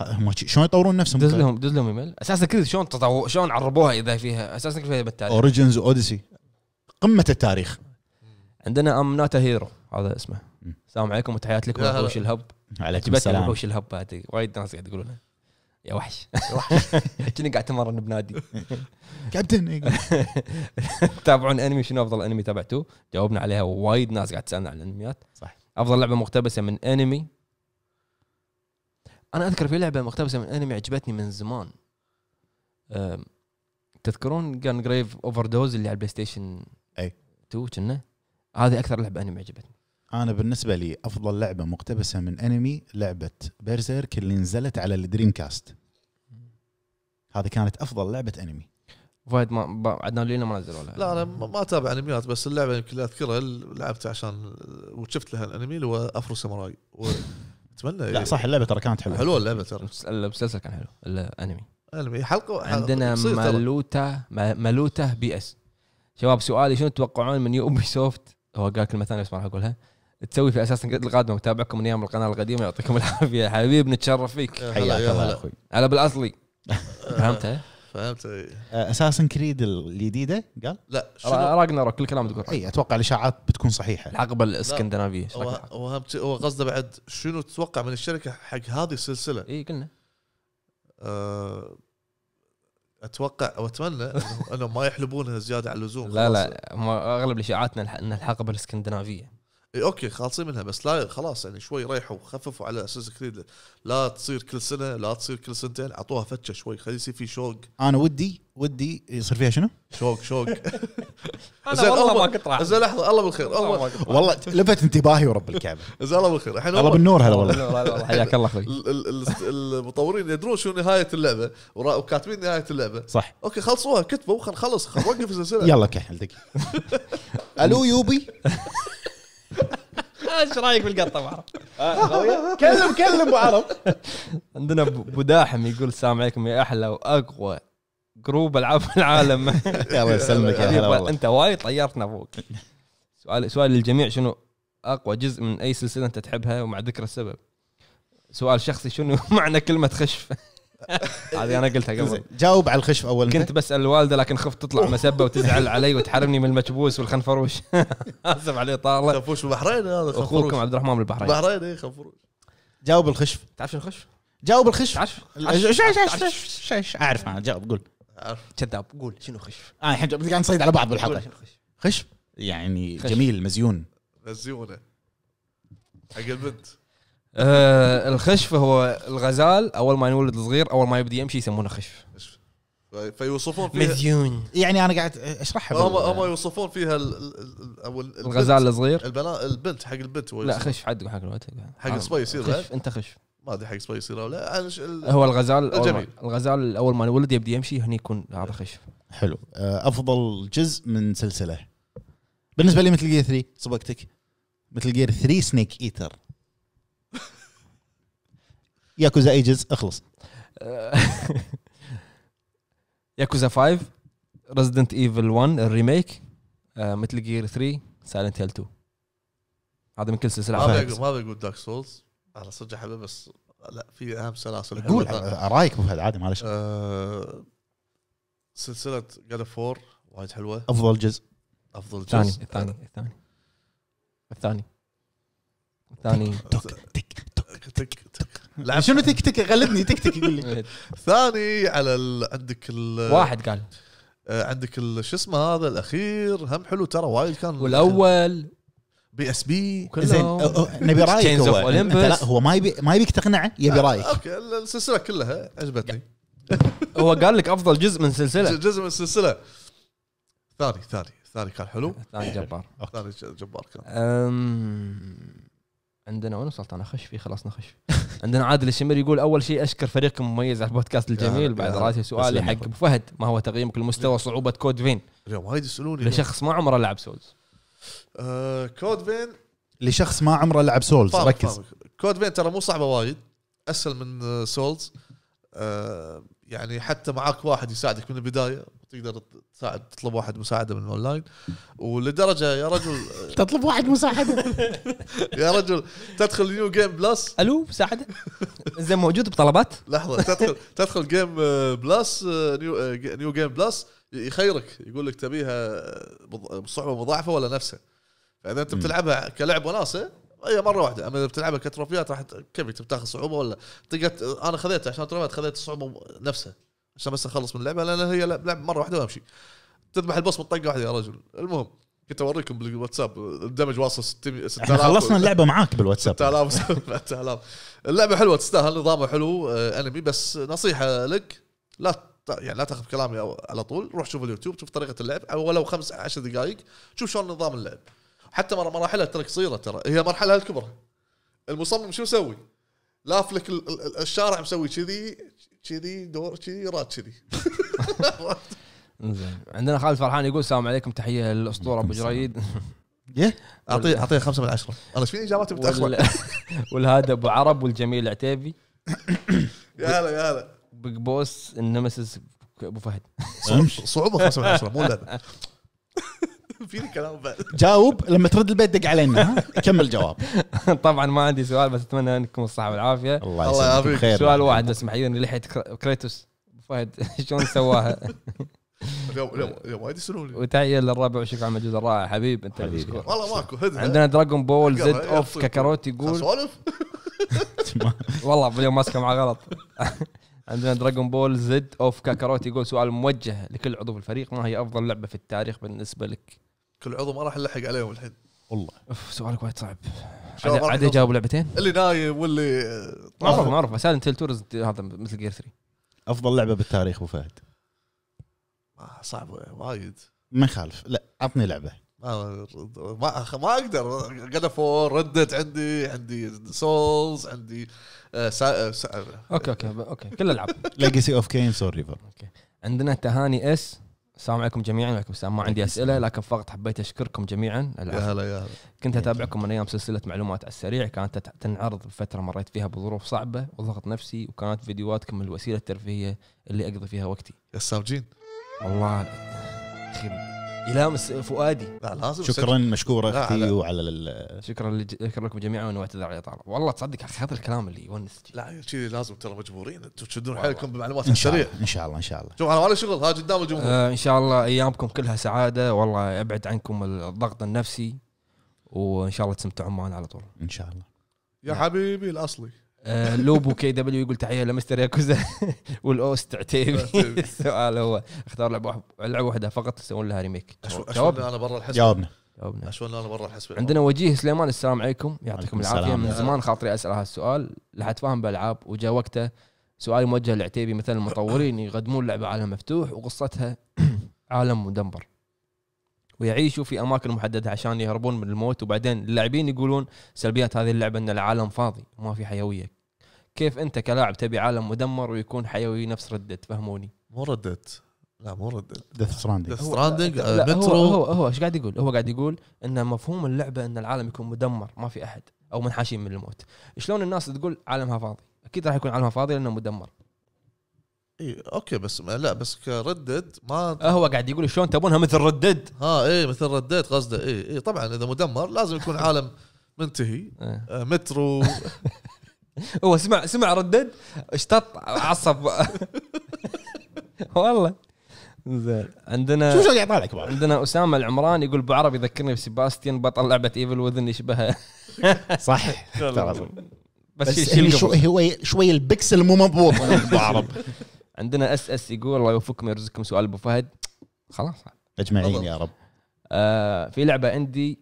هم شلون يطورون نفسهم دز لهم دز لهم ايميل اساسا كريد شلون تطور شلون عربوها اذا فيها اساسا كريد بالتاريخ اوريجنز واوديسي قمه التاريخ عندنا ام ناتا هيرو هذا اسمه السلام عليكم وتحياتي لكم وحوش الهب عليكم السلام وحوش الهب بعد وايد ناس قاعد يقولونها يا وحش (laughs) يا وحش (laughs) كني قاعد تمرن بنادي كابتن (laughs) تابعون انمي شنو افضل انمي تابعتوه؟ جاوبنا عليها وايد ناس قاعد تسالنا عن الانميات صح افضل لعبه مقتبسه من انمي انا اذكر في لعبه مقتبسه من انمي عجبتني من زمان تذكرون جان جريف اوفر دوز اللي على البلاي ستيشن اي 2 كنا هذه اكثر لعبه انمي عجبتني انا بالنسبه لي افضل لعبه مقتبسه من انمي لعبه بيرسيرك اللي نزلت على الدريم كاست هذه كانت افضل لعبه انمي فايد ما عدنان لينا ما نزلوا لها لا انا ما اتابع انميات بس اللعبه يمكن اللي اذكرها لعبتها عشان وشفت لها الانمي اللي هو افرو ساموراي اتمنى لا صح اللعبه ترى كانت حلوه حلوه اللعبه ترى المسلسل كان حلو الانمي انمي حلقه, حلقة عندنا مالوتا مالوتا بي اس شباب سؤالي شنو تتوقعون من يوبي سوفت هو قال كلمه ثانيه بس ما راح اقولها تسوي في اساس القادمه متابعكم من ايام القناه القديمه يعطيكم العافيه حبيب نتشرف فيك حياك الله اخوي انا بالاصلي (laughs) فهمتها فهمت اساسن كريد الجديده قال؟ لا راجنر كل كلام تقول اي اتوقع الاشاعات بتكون صحيحه الحقبه الاسكندنافيه هو هو قصده بعد شنو تتوقع من الشركه حق هذه السلسله؟ اي قلنا آه، اتوقع واتمنى انهم ما يحلبونها زياده على اللزوم لا لا اغلب اشاعاتنا ان الحقبه الاسكندنافيه اي اوكي خالصين منها بس لا خلاص يعني شوي ريحوا خففوا على اساس كريد لا تصير كل سنه لا تصير كل سنتين اعطوها فتشه شوي خلي يصير في شوق انا ودي ودي يصير فيها شنو؟ شوق شوق (laughs) انا والله ما كنت راح زين لحظه الله بالخير الله والله لفت انتباهي ورب الكعبه (laughs) زين الله بالخير الحين الله بالنور هلا والله حياك الله اخوي المطورين يدرون شو نهايه اللعبه وكاتبين نهايه اللعبه صح اوكي خلصوها كتبوا خلص وقف السلسله يلا كحل دق (laughs) الو يوبي ايش رايك بالقطه ابو عرب؟ كلم كلم ابو عرب عندنا ابو داحم يقول السلام عليكم يا احلى واقوى جروب العاب العالم الله يسلمك يا هلا والله انت وايد طيرتنا فوق سؤال سؤال للجميع شنو اقوى جزء من اي سلسله انت تحبها ومع ذكر السبب سؤال شخصي شنو (laughs) معنى كلمه خشف هذه انا قلتها قبل جاوب على الخشف اول كنت بسال الوالده لكن خفت تطلع مسبه وتزعل علي وتحرمني من المكبوس والخنفروش (laughs) اسف على طالع خنفروش البحرين هذا اخوكم عبد الرحمن من البحرين البحرين اي خنفروش جاوب الخشف تعرف شنو الخشف؟ جاوب الخشف تعرف اعرف انا جاوب قول كذاب قول شنو خشف؟ انا الحين قاعد نصيد على بعض بالحلقه خشف يعني جميل مزيون مزيونه حق البنت آه الخشف هو الغزال اول ما ينولد صغير اول ما يبدي يمشي يسمونه خشف فيوصفون فيها مديون يعني انا قاعد اشرحها هم هم يوصفون فيها الـ الـ او الغزال الصغير البنا البنت حق البنت لا خشف عد حق الوقت حق سباي يصير خشف انت خشف ما ادري حق سباي يصير او لا هو الغزال أول الغزال اول ما ينولد يبدي يمشي هني يكون هذا خشف حلو آه، افضل جزء من سلسله بالنسبه لي مثل جير 3 سبقتك مثل جير 3 سنيك ايتر ياكوزا ايجز اخلص (laughs) ياكوزا 5 ريزدنت ايفل 1 الريميك آه، مثل جير 3 سايلنت هيل 2 هذا من كل سلسله ما بقول ما بقول دارك سولز انا صدق احبه بس لا في اهم سلاسل قول رايك فهد عادي معلش آه، سلسله جاد فور وايد حلوه افضل جزء افضل جزء الثاني الثاني الثاني الثاني الثاني تك تك شنو تك تك غلبني تك تك يقول لي (laughs) ثاني على ال... عندك ال... واحد قال آه، عندك شو اسمه هذا الاخير هم حلو ترى وايد كان والاول بي اس بي زين نبي رايك هو لا هو ما يبي ما يبيك تقنعه يبي رايك (laughs) اوكي السلسله كلها عجبتني (laughs) هو قال لك افضل جزء من سلسله جزء من السلسله ثاني ثاني ثاني كان حلو ثاني جبار ثاني جبار كان عندنا وين وصلت انا خش فيه خلاص نخش فيه. (laughs) عندنا عادل الشمر يقول اول شيء اشكر فريقكم المميز على البودكاست الجميل بعد راسي سؤالي حق ابو فهد ما هو تقييمك لمستوى صعوبه كود فين؟ وايد يسالوني لشخص ما عمره لعب سولز آه، كود فين لشخص ما عمره لعب سولز ركز كود فين ترى مو صعبه وايد اسهل من سولز آه، يعني حتى معاك واحد يساعدك من البدايه تقدر تساعد تطلب واحد مساعده من اونلاين ولدرجه يا رجل (laughs) تطلب واحد مساعده يا رجل تدخل نيو جيم بلس الو مساعده زين موجود بطلبات لحظه تدخل تدخل جيم بلس نيو نيو جيم بلس يخيرك يقول لك تبيها بصعوبه مضاعفه ولا نفسها فاذا انت بتلعبها كلعب وناسه هي مره واحده اما اذا بتلعبها كتروفيات راح كيف تاخذ صعوبه ولا تقدر انا خذيتها عشان تروفيات خذيت الصعوبه نفسها عشان بس اخلص من اللعبه لان هي لعب مره واحده وامشي تذبح البصمه طقه واحده يا رجل المهم كنت اوريكم بالواتساب الدمج واصل 6000 احنا خلصنا اللعبه معاك بالواتساب 6000 7000 (laughs) اللعبه حلوه تستاهل نظامها حلو آه، انمي بس نصيحه لك لا يعني لا تاخذ كلامي على طول روح شوف اليوتيوب شوف طريقه اللعب او ولو خمس عشر دقائق شوف شلون نظام اللعب حتى مرة مراحلها ترى قصيره ترى هي مرحله الكبرى المصمم شو يسوي؟ لافلك الشارع مسوي كذي كذي دور كذي راد كذي (laughs) زين عندنا خالد فرحان يقول السلام عليكم تحيه للاسطوره ابو جريد اعطيه اعطيه خمسه من عشره انا ايش في اجابات متاخره (laughs) والهذا ابو عرب والجميل العتيبي (coughs) يا هلا يا هلا بيج بوس النمسيس ابو فهد صعوبه خمسه من عشره مو لعبه (laughs) (laughs) فيني كلام بعد جاوب لما ترد البيت دق علينا كمل جواب (laughs) طبعا ما عندي سؤال بس اتمنى انكم الصحه والعافيه الله يعافيك سؤال واحد بس محيوني لحيه كريتوس فهد (laughs) شلون سواها؟ وايد يسالوني وتحيه للربع وشكرا على المجهود الرائع حبيب انت والله ماكو عندنا دراجون بول زد اوف طيب. كاكاروت يقول والله اليوم ماسكه مع غلط عندنا دراجون بول زد اوف كاكاروت يقول سؤال موجه لكل عضو في الفريق ما هي افضل لعبه في التاريخ بالنسبه لك؟ كل عضو ما راح نلحق عليهم الحين والله اوف سؤالك وايد صعب عاد يجاوب لعبتين اللي نايم واللي معروف معروف بس هيل تورز هذا مثل جير 3 افضل لعبه بالتاريخ ابو فهد آه، صعبه وايد ما يخالف لا عطني لعبه ما ما, اقدر قد فور ردت عندي عندي سولز عندي آه، سا... آه، سا... اوكي اوكي اوكي كل الالعاب ليجسي اوف كين سوري اوكي عندنا تهاني اس السلام عليكم جميعا وعليكم السلام ما عندي اسئله لكن فقط حبيت اشكركم جميعا يا هلا يا هلا كنت إيه. اتابعكم من ايام سلسله معلومات على السريع كانت تنعرض بفتره مريت فيها بظروف صعبه وضغط نفسي وكانت فيديوهاتكم الوسيله الترفيهيه اللي اقضي فيها وقتي السالجين الله اخي يلامس فؤادي لا لازم شكرا صدق. مشكوره اختي لا. وعلى ال... شكرا لج... شكرا لكم جميعا وانا اعتذر على الاطاله والله تصدق اخي هذا الكلام اللي يونس لا كذي لازم ترى مجبورين انتم تشدون حيلكم بمعلومات إن شاء, ان شاء الله ان شاء الله شوف انا ولا شغل ها قدام الجمهور آه ان شاء الله ايامكم كلها سعاده والله ابعد عنكم الضغط النفسي وان شاء الله تستمتعون معنا على طول ان شاء الله يا حبيبي الاصلي آه، لوبو كي دبليو يقول تحيه لمستر ياكوزا (laughs) والاوست (laughs) عتيبي السؤال هو اختار لعبه لعبه واحده فقط تسوون لها ريميك جاوب انا برا الحسبه جاوبنا جاوبنا انا برا الحسبه عندنا وجيه سليمان السلام عليكم يعطيكم العافيه من زمان خاطري اسال هذا السؤال لا تفهم بالالعاب وجا وقته سؤالي موجه لعتيبي مثلا المطورين يقدمون لعبه عالم مفتوح وقصتها (clears throat) عالم مدمر ويعيشوا في اماكن محدده عشان يهربون من الموت وبعدين اللاعبين يقولون سلبيات هذه اللعبه ان العالم فاضي وما في حيويه كيف انت كلاعب تبي عالم مدمر ويكون حيوي نفس ردت فهموني مو ردت لا مو ردت ديث ستراندنج ديث ستراندنج مترو هو هو ايش قاعد يقول؟ هو قاعد يقول ان مفهوم اللعبه ان العالم يكون مدمر ما في احد او منحاشين من الموت شلون الناس تقول عالمها فاضي اكيد راح يكون عالمها فاضي لانه مدمر اي اوكي بس لا بس كردد ما آه، هو قاعد يقول شلون تبونها مثل ردد ها اي مثل ردد قصده اي اي طبعا اذا مدمر لازم يكون (laughs) عالم منتهي إيه. آه مترو (laughs) هو سمع سمع ردد اشتط عصب (laughs) والله زين عندنا شو قاعد يطالعك عندنا اسامه العمران يقول ابو عربي يذكرني بسيباستيان بطل لعبه ايفل وذن يشبهها صح بس, بس شو هو شوي البكسل مو مضبوط ابو عرب عندنا اس اس يقول الله يوفقكم ويرزقكم سؤال ابو فهد خلاص اجمعين يا رب آه في لعبه عندي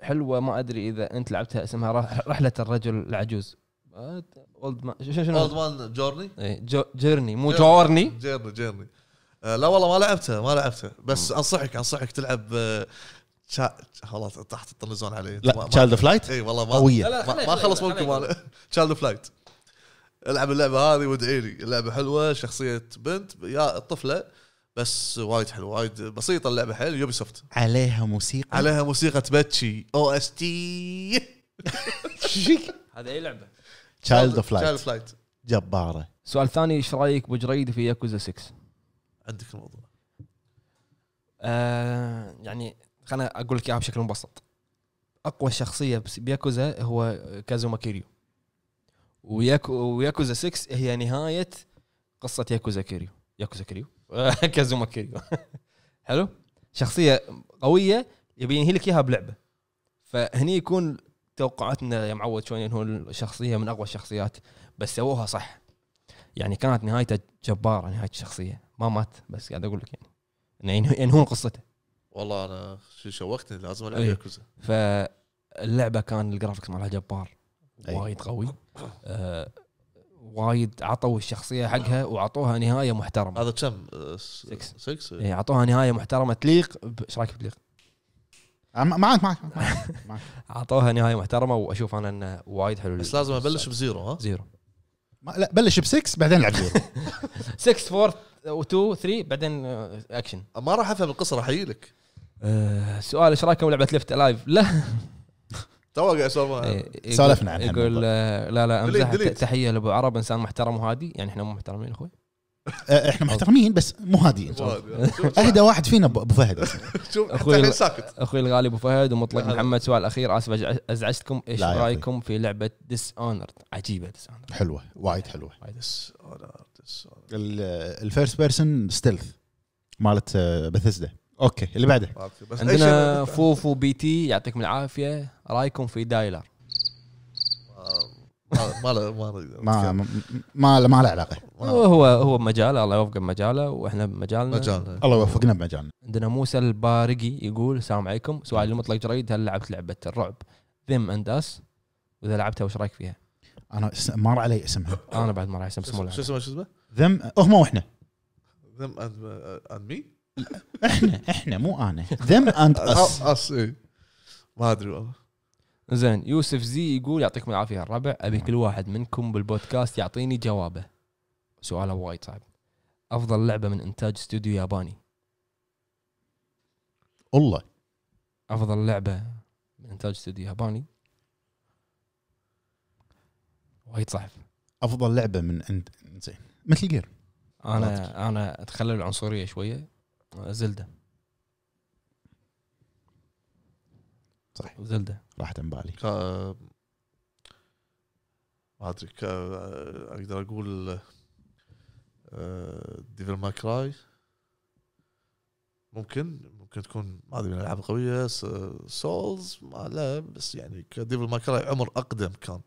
حلوه ما ادري اذا انت لعبتها اسمها رحله الرجل العجوز اولد مان شنو اولد مان جورني؟ اي جيرني مو جورني جيرني جيرني آه لا والله ما لعبتها ما لعبتها بس م. انصحك انصحك تلعب آه، خلاص تحت الطنزون علي لا تشايلد فلايت؟ اي والله ما قوية لا لا ما خلص ممكن تشايلد فلايت العب اللعبه هذه وادعي لي اللعبه حلوه شخصيه بنت يا طفله بس وايد حلو وايد بسيطه اللعبه حلو يوبي سوفت عليها موسيقى عليها موسيقى تبتشي او اس تي هذا اي لعبه تشايلد اوف لايت تشايلد اوف لايت جباره سؤال ثاني ايش رايك بجريد في ياكوزا 6 عندك الموضوع آه يعني خليني اقول لك اياها بشكل مبسط اقوى شخصيه بياكوزا هو كازوما كيريو وياكو وياكوزا 6 هي نهايه قصه ياكوزا كيريو ياكوزا كيريو (laughs) كازوما كيريو (laughs) حلو شخصيه قويه يبي لك اياها بلعبه فهني يكون توقعاتنا يا معود شلون انه الشخصيه من اقوى الشخصيات بس سووها صح يعني كانت نهايته جباره نهايه الشخصيه ما مات بس قاعد اقول لك يعني انه ينهون قصته والله انا شوقتني لازم العب إيه. ياكوزا فاللعبه كان الجرافكس مالها جبار وايد قوي آه، وايد عطوا الشخصيه حقها وعطوها نهايه محترمه هذا كم 6 آه، اي عطوها نهايه محترمه تليق ايش رايك بتليق؟ معك معك معك عطوها نهايه محترمه واشوف انا انه وايد حلو بس لازم ابلش بزيرو ها؟ زيرو لا بلش ب 6 بعدين العب زيرو 6 4 و2 3 بعدين اكشن آه، ما راح افهم القصه راح اجي لك سؤال ايش رايكم لعبه ليفت الايف؟ لا تو قاعد يسولف إيه، سولفنا عنها يقول آه، لا لا امزح تحيه لابو عرب انسان محترم وهادي يعني احنا مو محترمين اخوي آه، احنا محترمين بس مو هاديين (laughs) اهدى واحد فينا ابو فهد (laughs) شوف اخوي ساكت اخوي الغالي ابو فهد ومطلق محمد سؤال اخير اسف ازعجتكم ايش رايكم في لعبه ديس اونرد عجيبه ديس اونرد حلوه وايد حلوه ديس اونرد الفيرست بيرسون ستيلث مالت بثزده آه، اوكي اللي بعده بس عندنا فوفو بي تي يعطيكم العافيه رايكم في دايلر ما ما ما له ما له علاقه هو هو مجاله الله يوفقه بمجاله واحنا بمجالنا الله يوفقنا بمجالنا عندنا موسى البارقي يقول السلام عليكم سؤال المطلق جريد هل لعبت لعبه الرعب ذم اند اس واذا لعبتها وش رايك فيها؟ انا مر علي اسمها انا بعد مر علي اسمها شو اسمه شو اسمه؟ ذم هم واحنا ذم اند مي؟ احنا احنا مو انا ذم اند اس ما ادري والله زين يوسف زي يقول يعطيكم العافيه الربع ابي كل واحد منكم بالبودكاست يعطيني جوابه سؤاله وايد صعب افضل لعبه من انتاج استوديو ياباني الله افضل لعبه من انتاج استوديو ياباني وايد صعب افضل لعبه من انت زين مثل جير انا انا اتخلى العنصريه شويه زلدة صح زلدة راحت عن بالي ما ادري اقدر اقول ديفل ماي كراي ممكن ممكن تكون ما ادري من الالعاب القويه سولز ما لا بس يعني كديفل ماي كراي عمر اقدم كان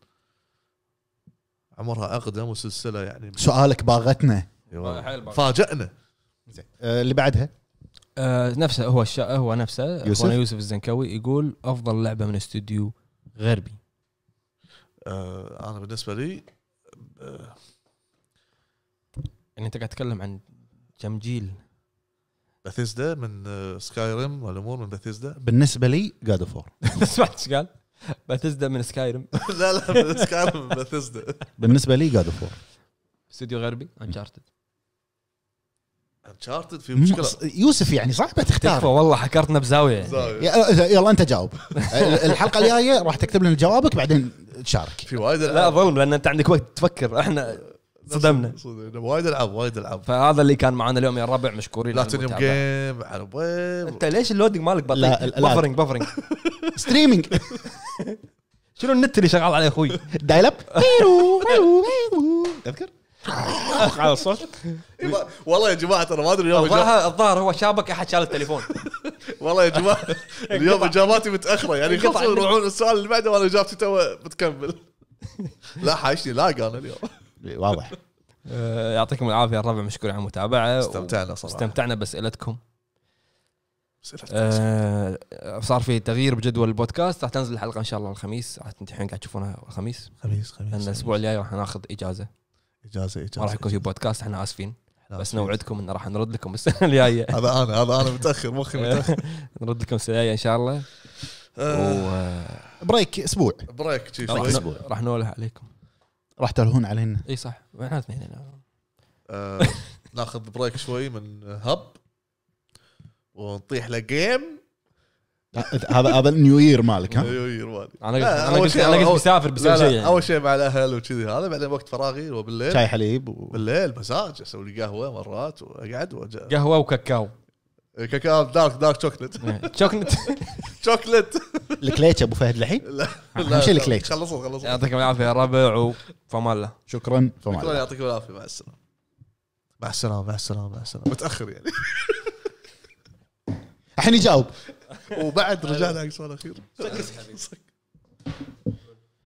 عمرها اقدم وسلسله يعني سؤالك باغتنا أيوة. آه، فاجئنا زين آه، اللي بعدها آه نفسه هو الشا... هو نفسه يوسف؟ يوسف الزنكوي يقول افضل لعبه من استوديو غربي آه انا بالنسبه لي آه يعني انت قاعد تتكلم عن كم جيل باثيزدا من سكاي آه، ريم والامور من باثيزدا بالنسبه لي جاد (laughs) اوف سمعت ايش قال؟ باثيزدا من سكاي ريم (laughs) لا لا من سكاي ريم باثيزدا بالنسبه لي جاد اوف استوديو غربي انشارتد انشارتد في مشكله يوسف يعني صعبه تختار والله حكرتنا بزاويه يعني. زاوية. يلا انت جاوب الحلقه الجايه راح تكتب لنا جوابك بعدين تشارك في وايد لا ظلم لان انت عندك وقت تفكر احنا صدمنا وايد العاب وايد العاب فهذا اللي كان معنا اليوم يا الربع مشكورين بلاتينيوم جيم على انت ليش اللودنج مالك بطيء؟ بفرنج بفرنج ستريمينج شنو النت اللي شغال عليه اخوي دايل (laughs) اب تذكر (laughs) على الصوت والله يا جماعه ترى ما ادري اليوم الظاهر هو شابك احد شال التليفون (laughs) والله يا جماعه (laughs) اليوم اجاباتي متاخره يعني خلصوا يروحون السؤال اللي بعده وانا اجابتي تو بتكمل لا حاشني لاق انا اليوم إيه، واضح آه، يعطيكم العافيه الربع مشكور على المتابعه استمتعنا صراحه استمتعنا باسئلتكم آه صار في تغيير بجدول البودكاست راح تنزل الحلقه ان شاء الله الخميس راح الحين قاعد تشوفونها الخميس خميس خميس لان الاسبوع الجاي راح ناخذ اجازه اجازه اجازه ما راح يكون في بودكاست احنا اسفين بس نوعدكم ان راح نرد لكم السنه الجايه (laughs) هذا انا هذا انا متاخر مخي (laughs) متاخر نرد لكم السنه الجايه ان شاء الله آه، و... بريك اسبوع بريك راح اسبوع راح نولع عليكم راح تلهون علينا اي صح احنا اثنين آه، (laughs) ناخذ بريك شوي من هب ونطيح لجيم آه، هذا هذا النيو يير مالك ها؟ نيو يير مالي انا قلت انا قلت بسافر بسوي شيء يعني اول شيء مع الاهل وكذي هذا بعدين وقت فراغي وبالليل شاي حليب و... بالليل مساج اسوي لي قهوه مرات واقعد قهوه وكاكاو إيه، كاكاو دارك دارك شوكلت شوكلت شوكلت الكليتش ابو فهد الحين؟ لا آه، اهم شيء الكليتش خلصت خلصت يعطيكم العافيه يا ربع وفمان الله شكرا فمان شكرا يعطيكم العافيه مع السلامه مع السلامه مع السلامه مع السلامه متاخر يعني الحين يجاوب وبعد رجعنا على السؤال الاخير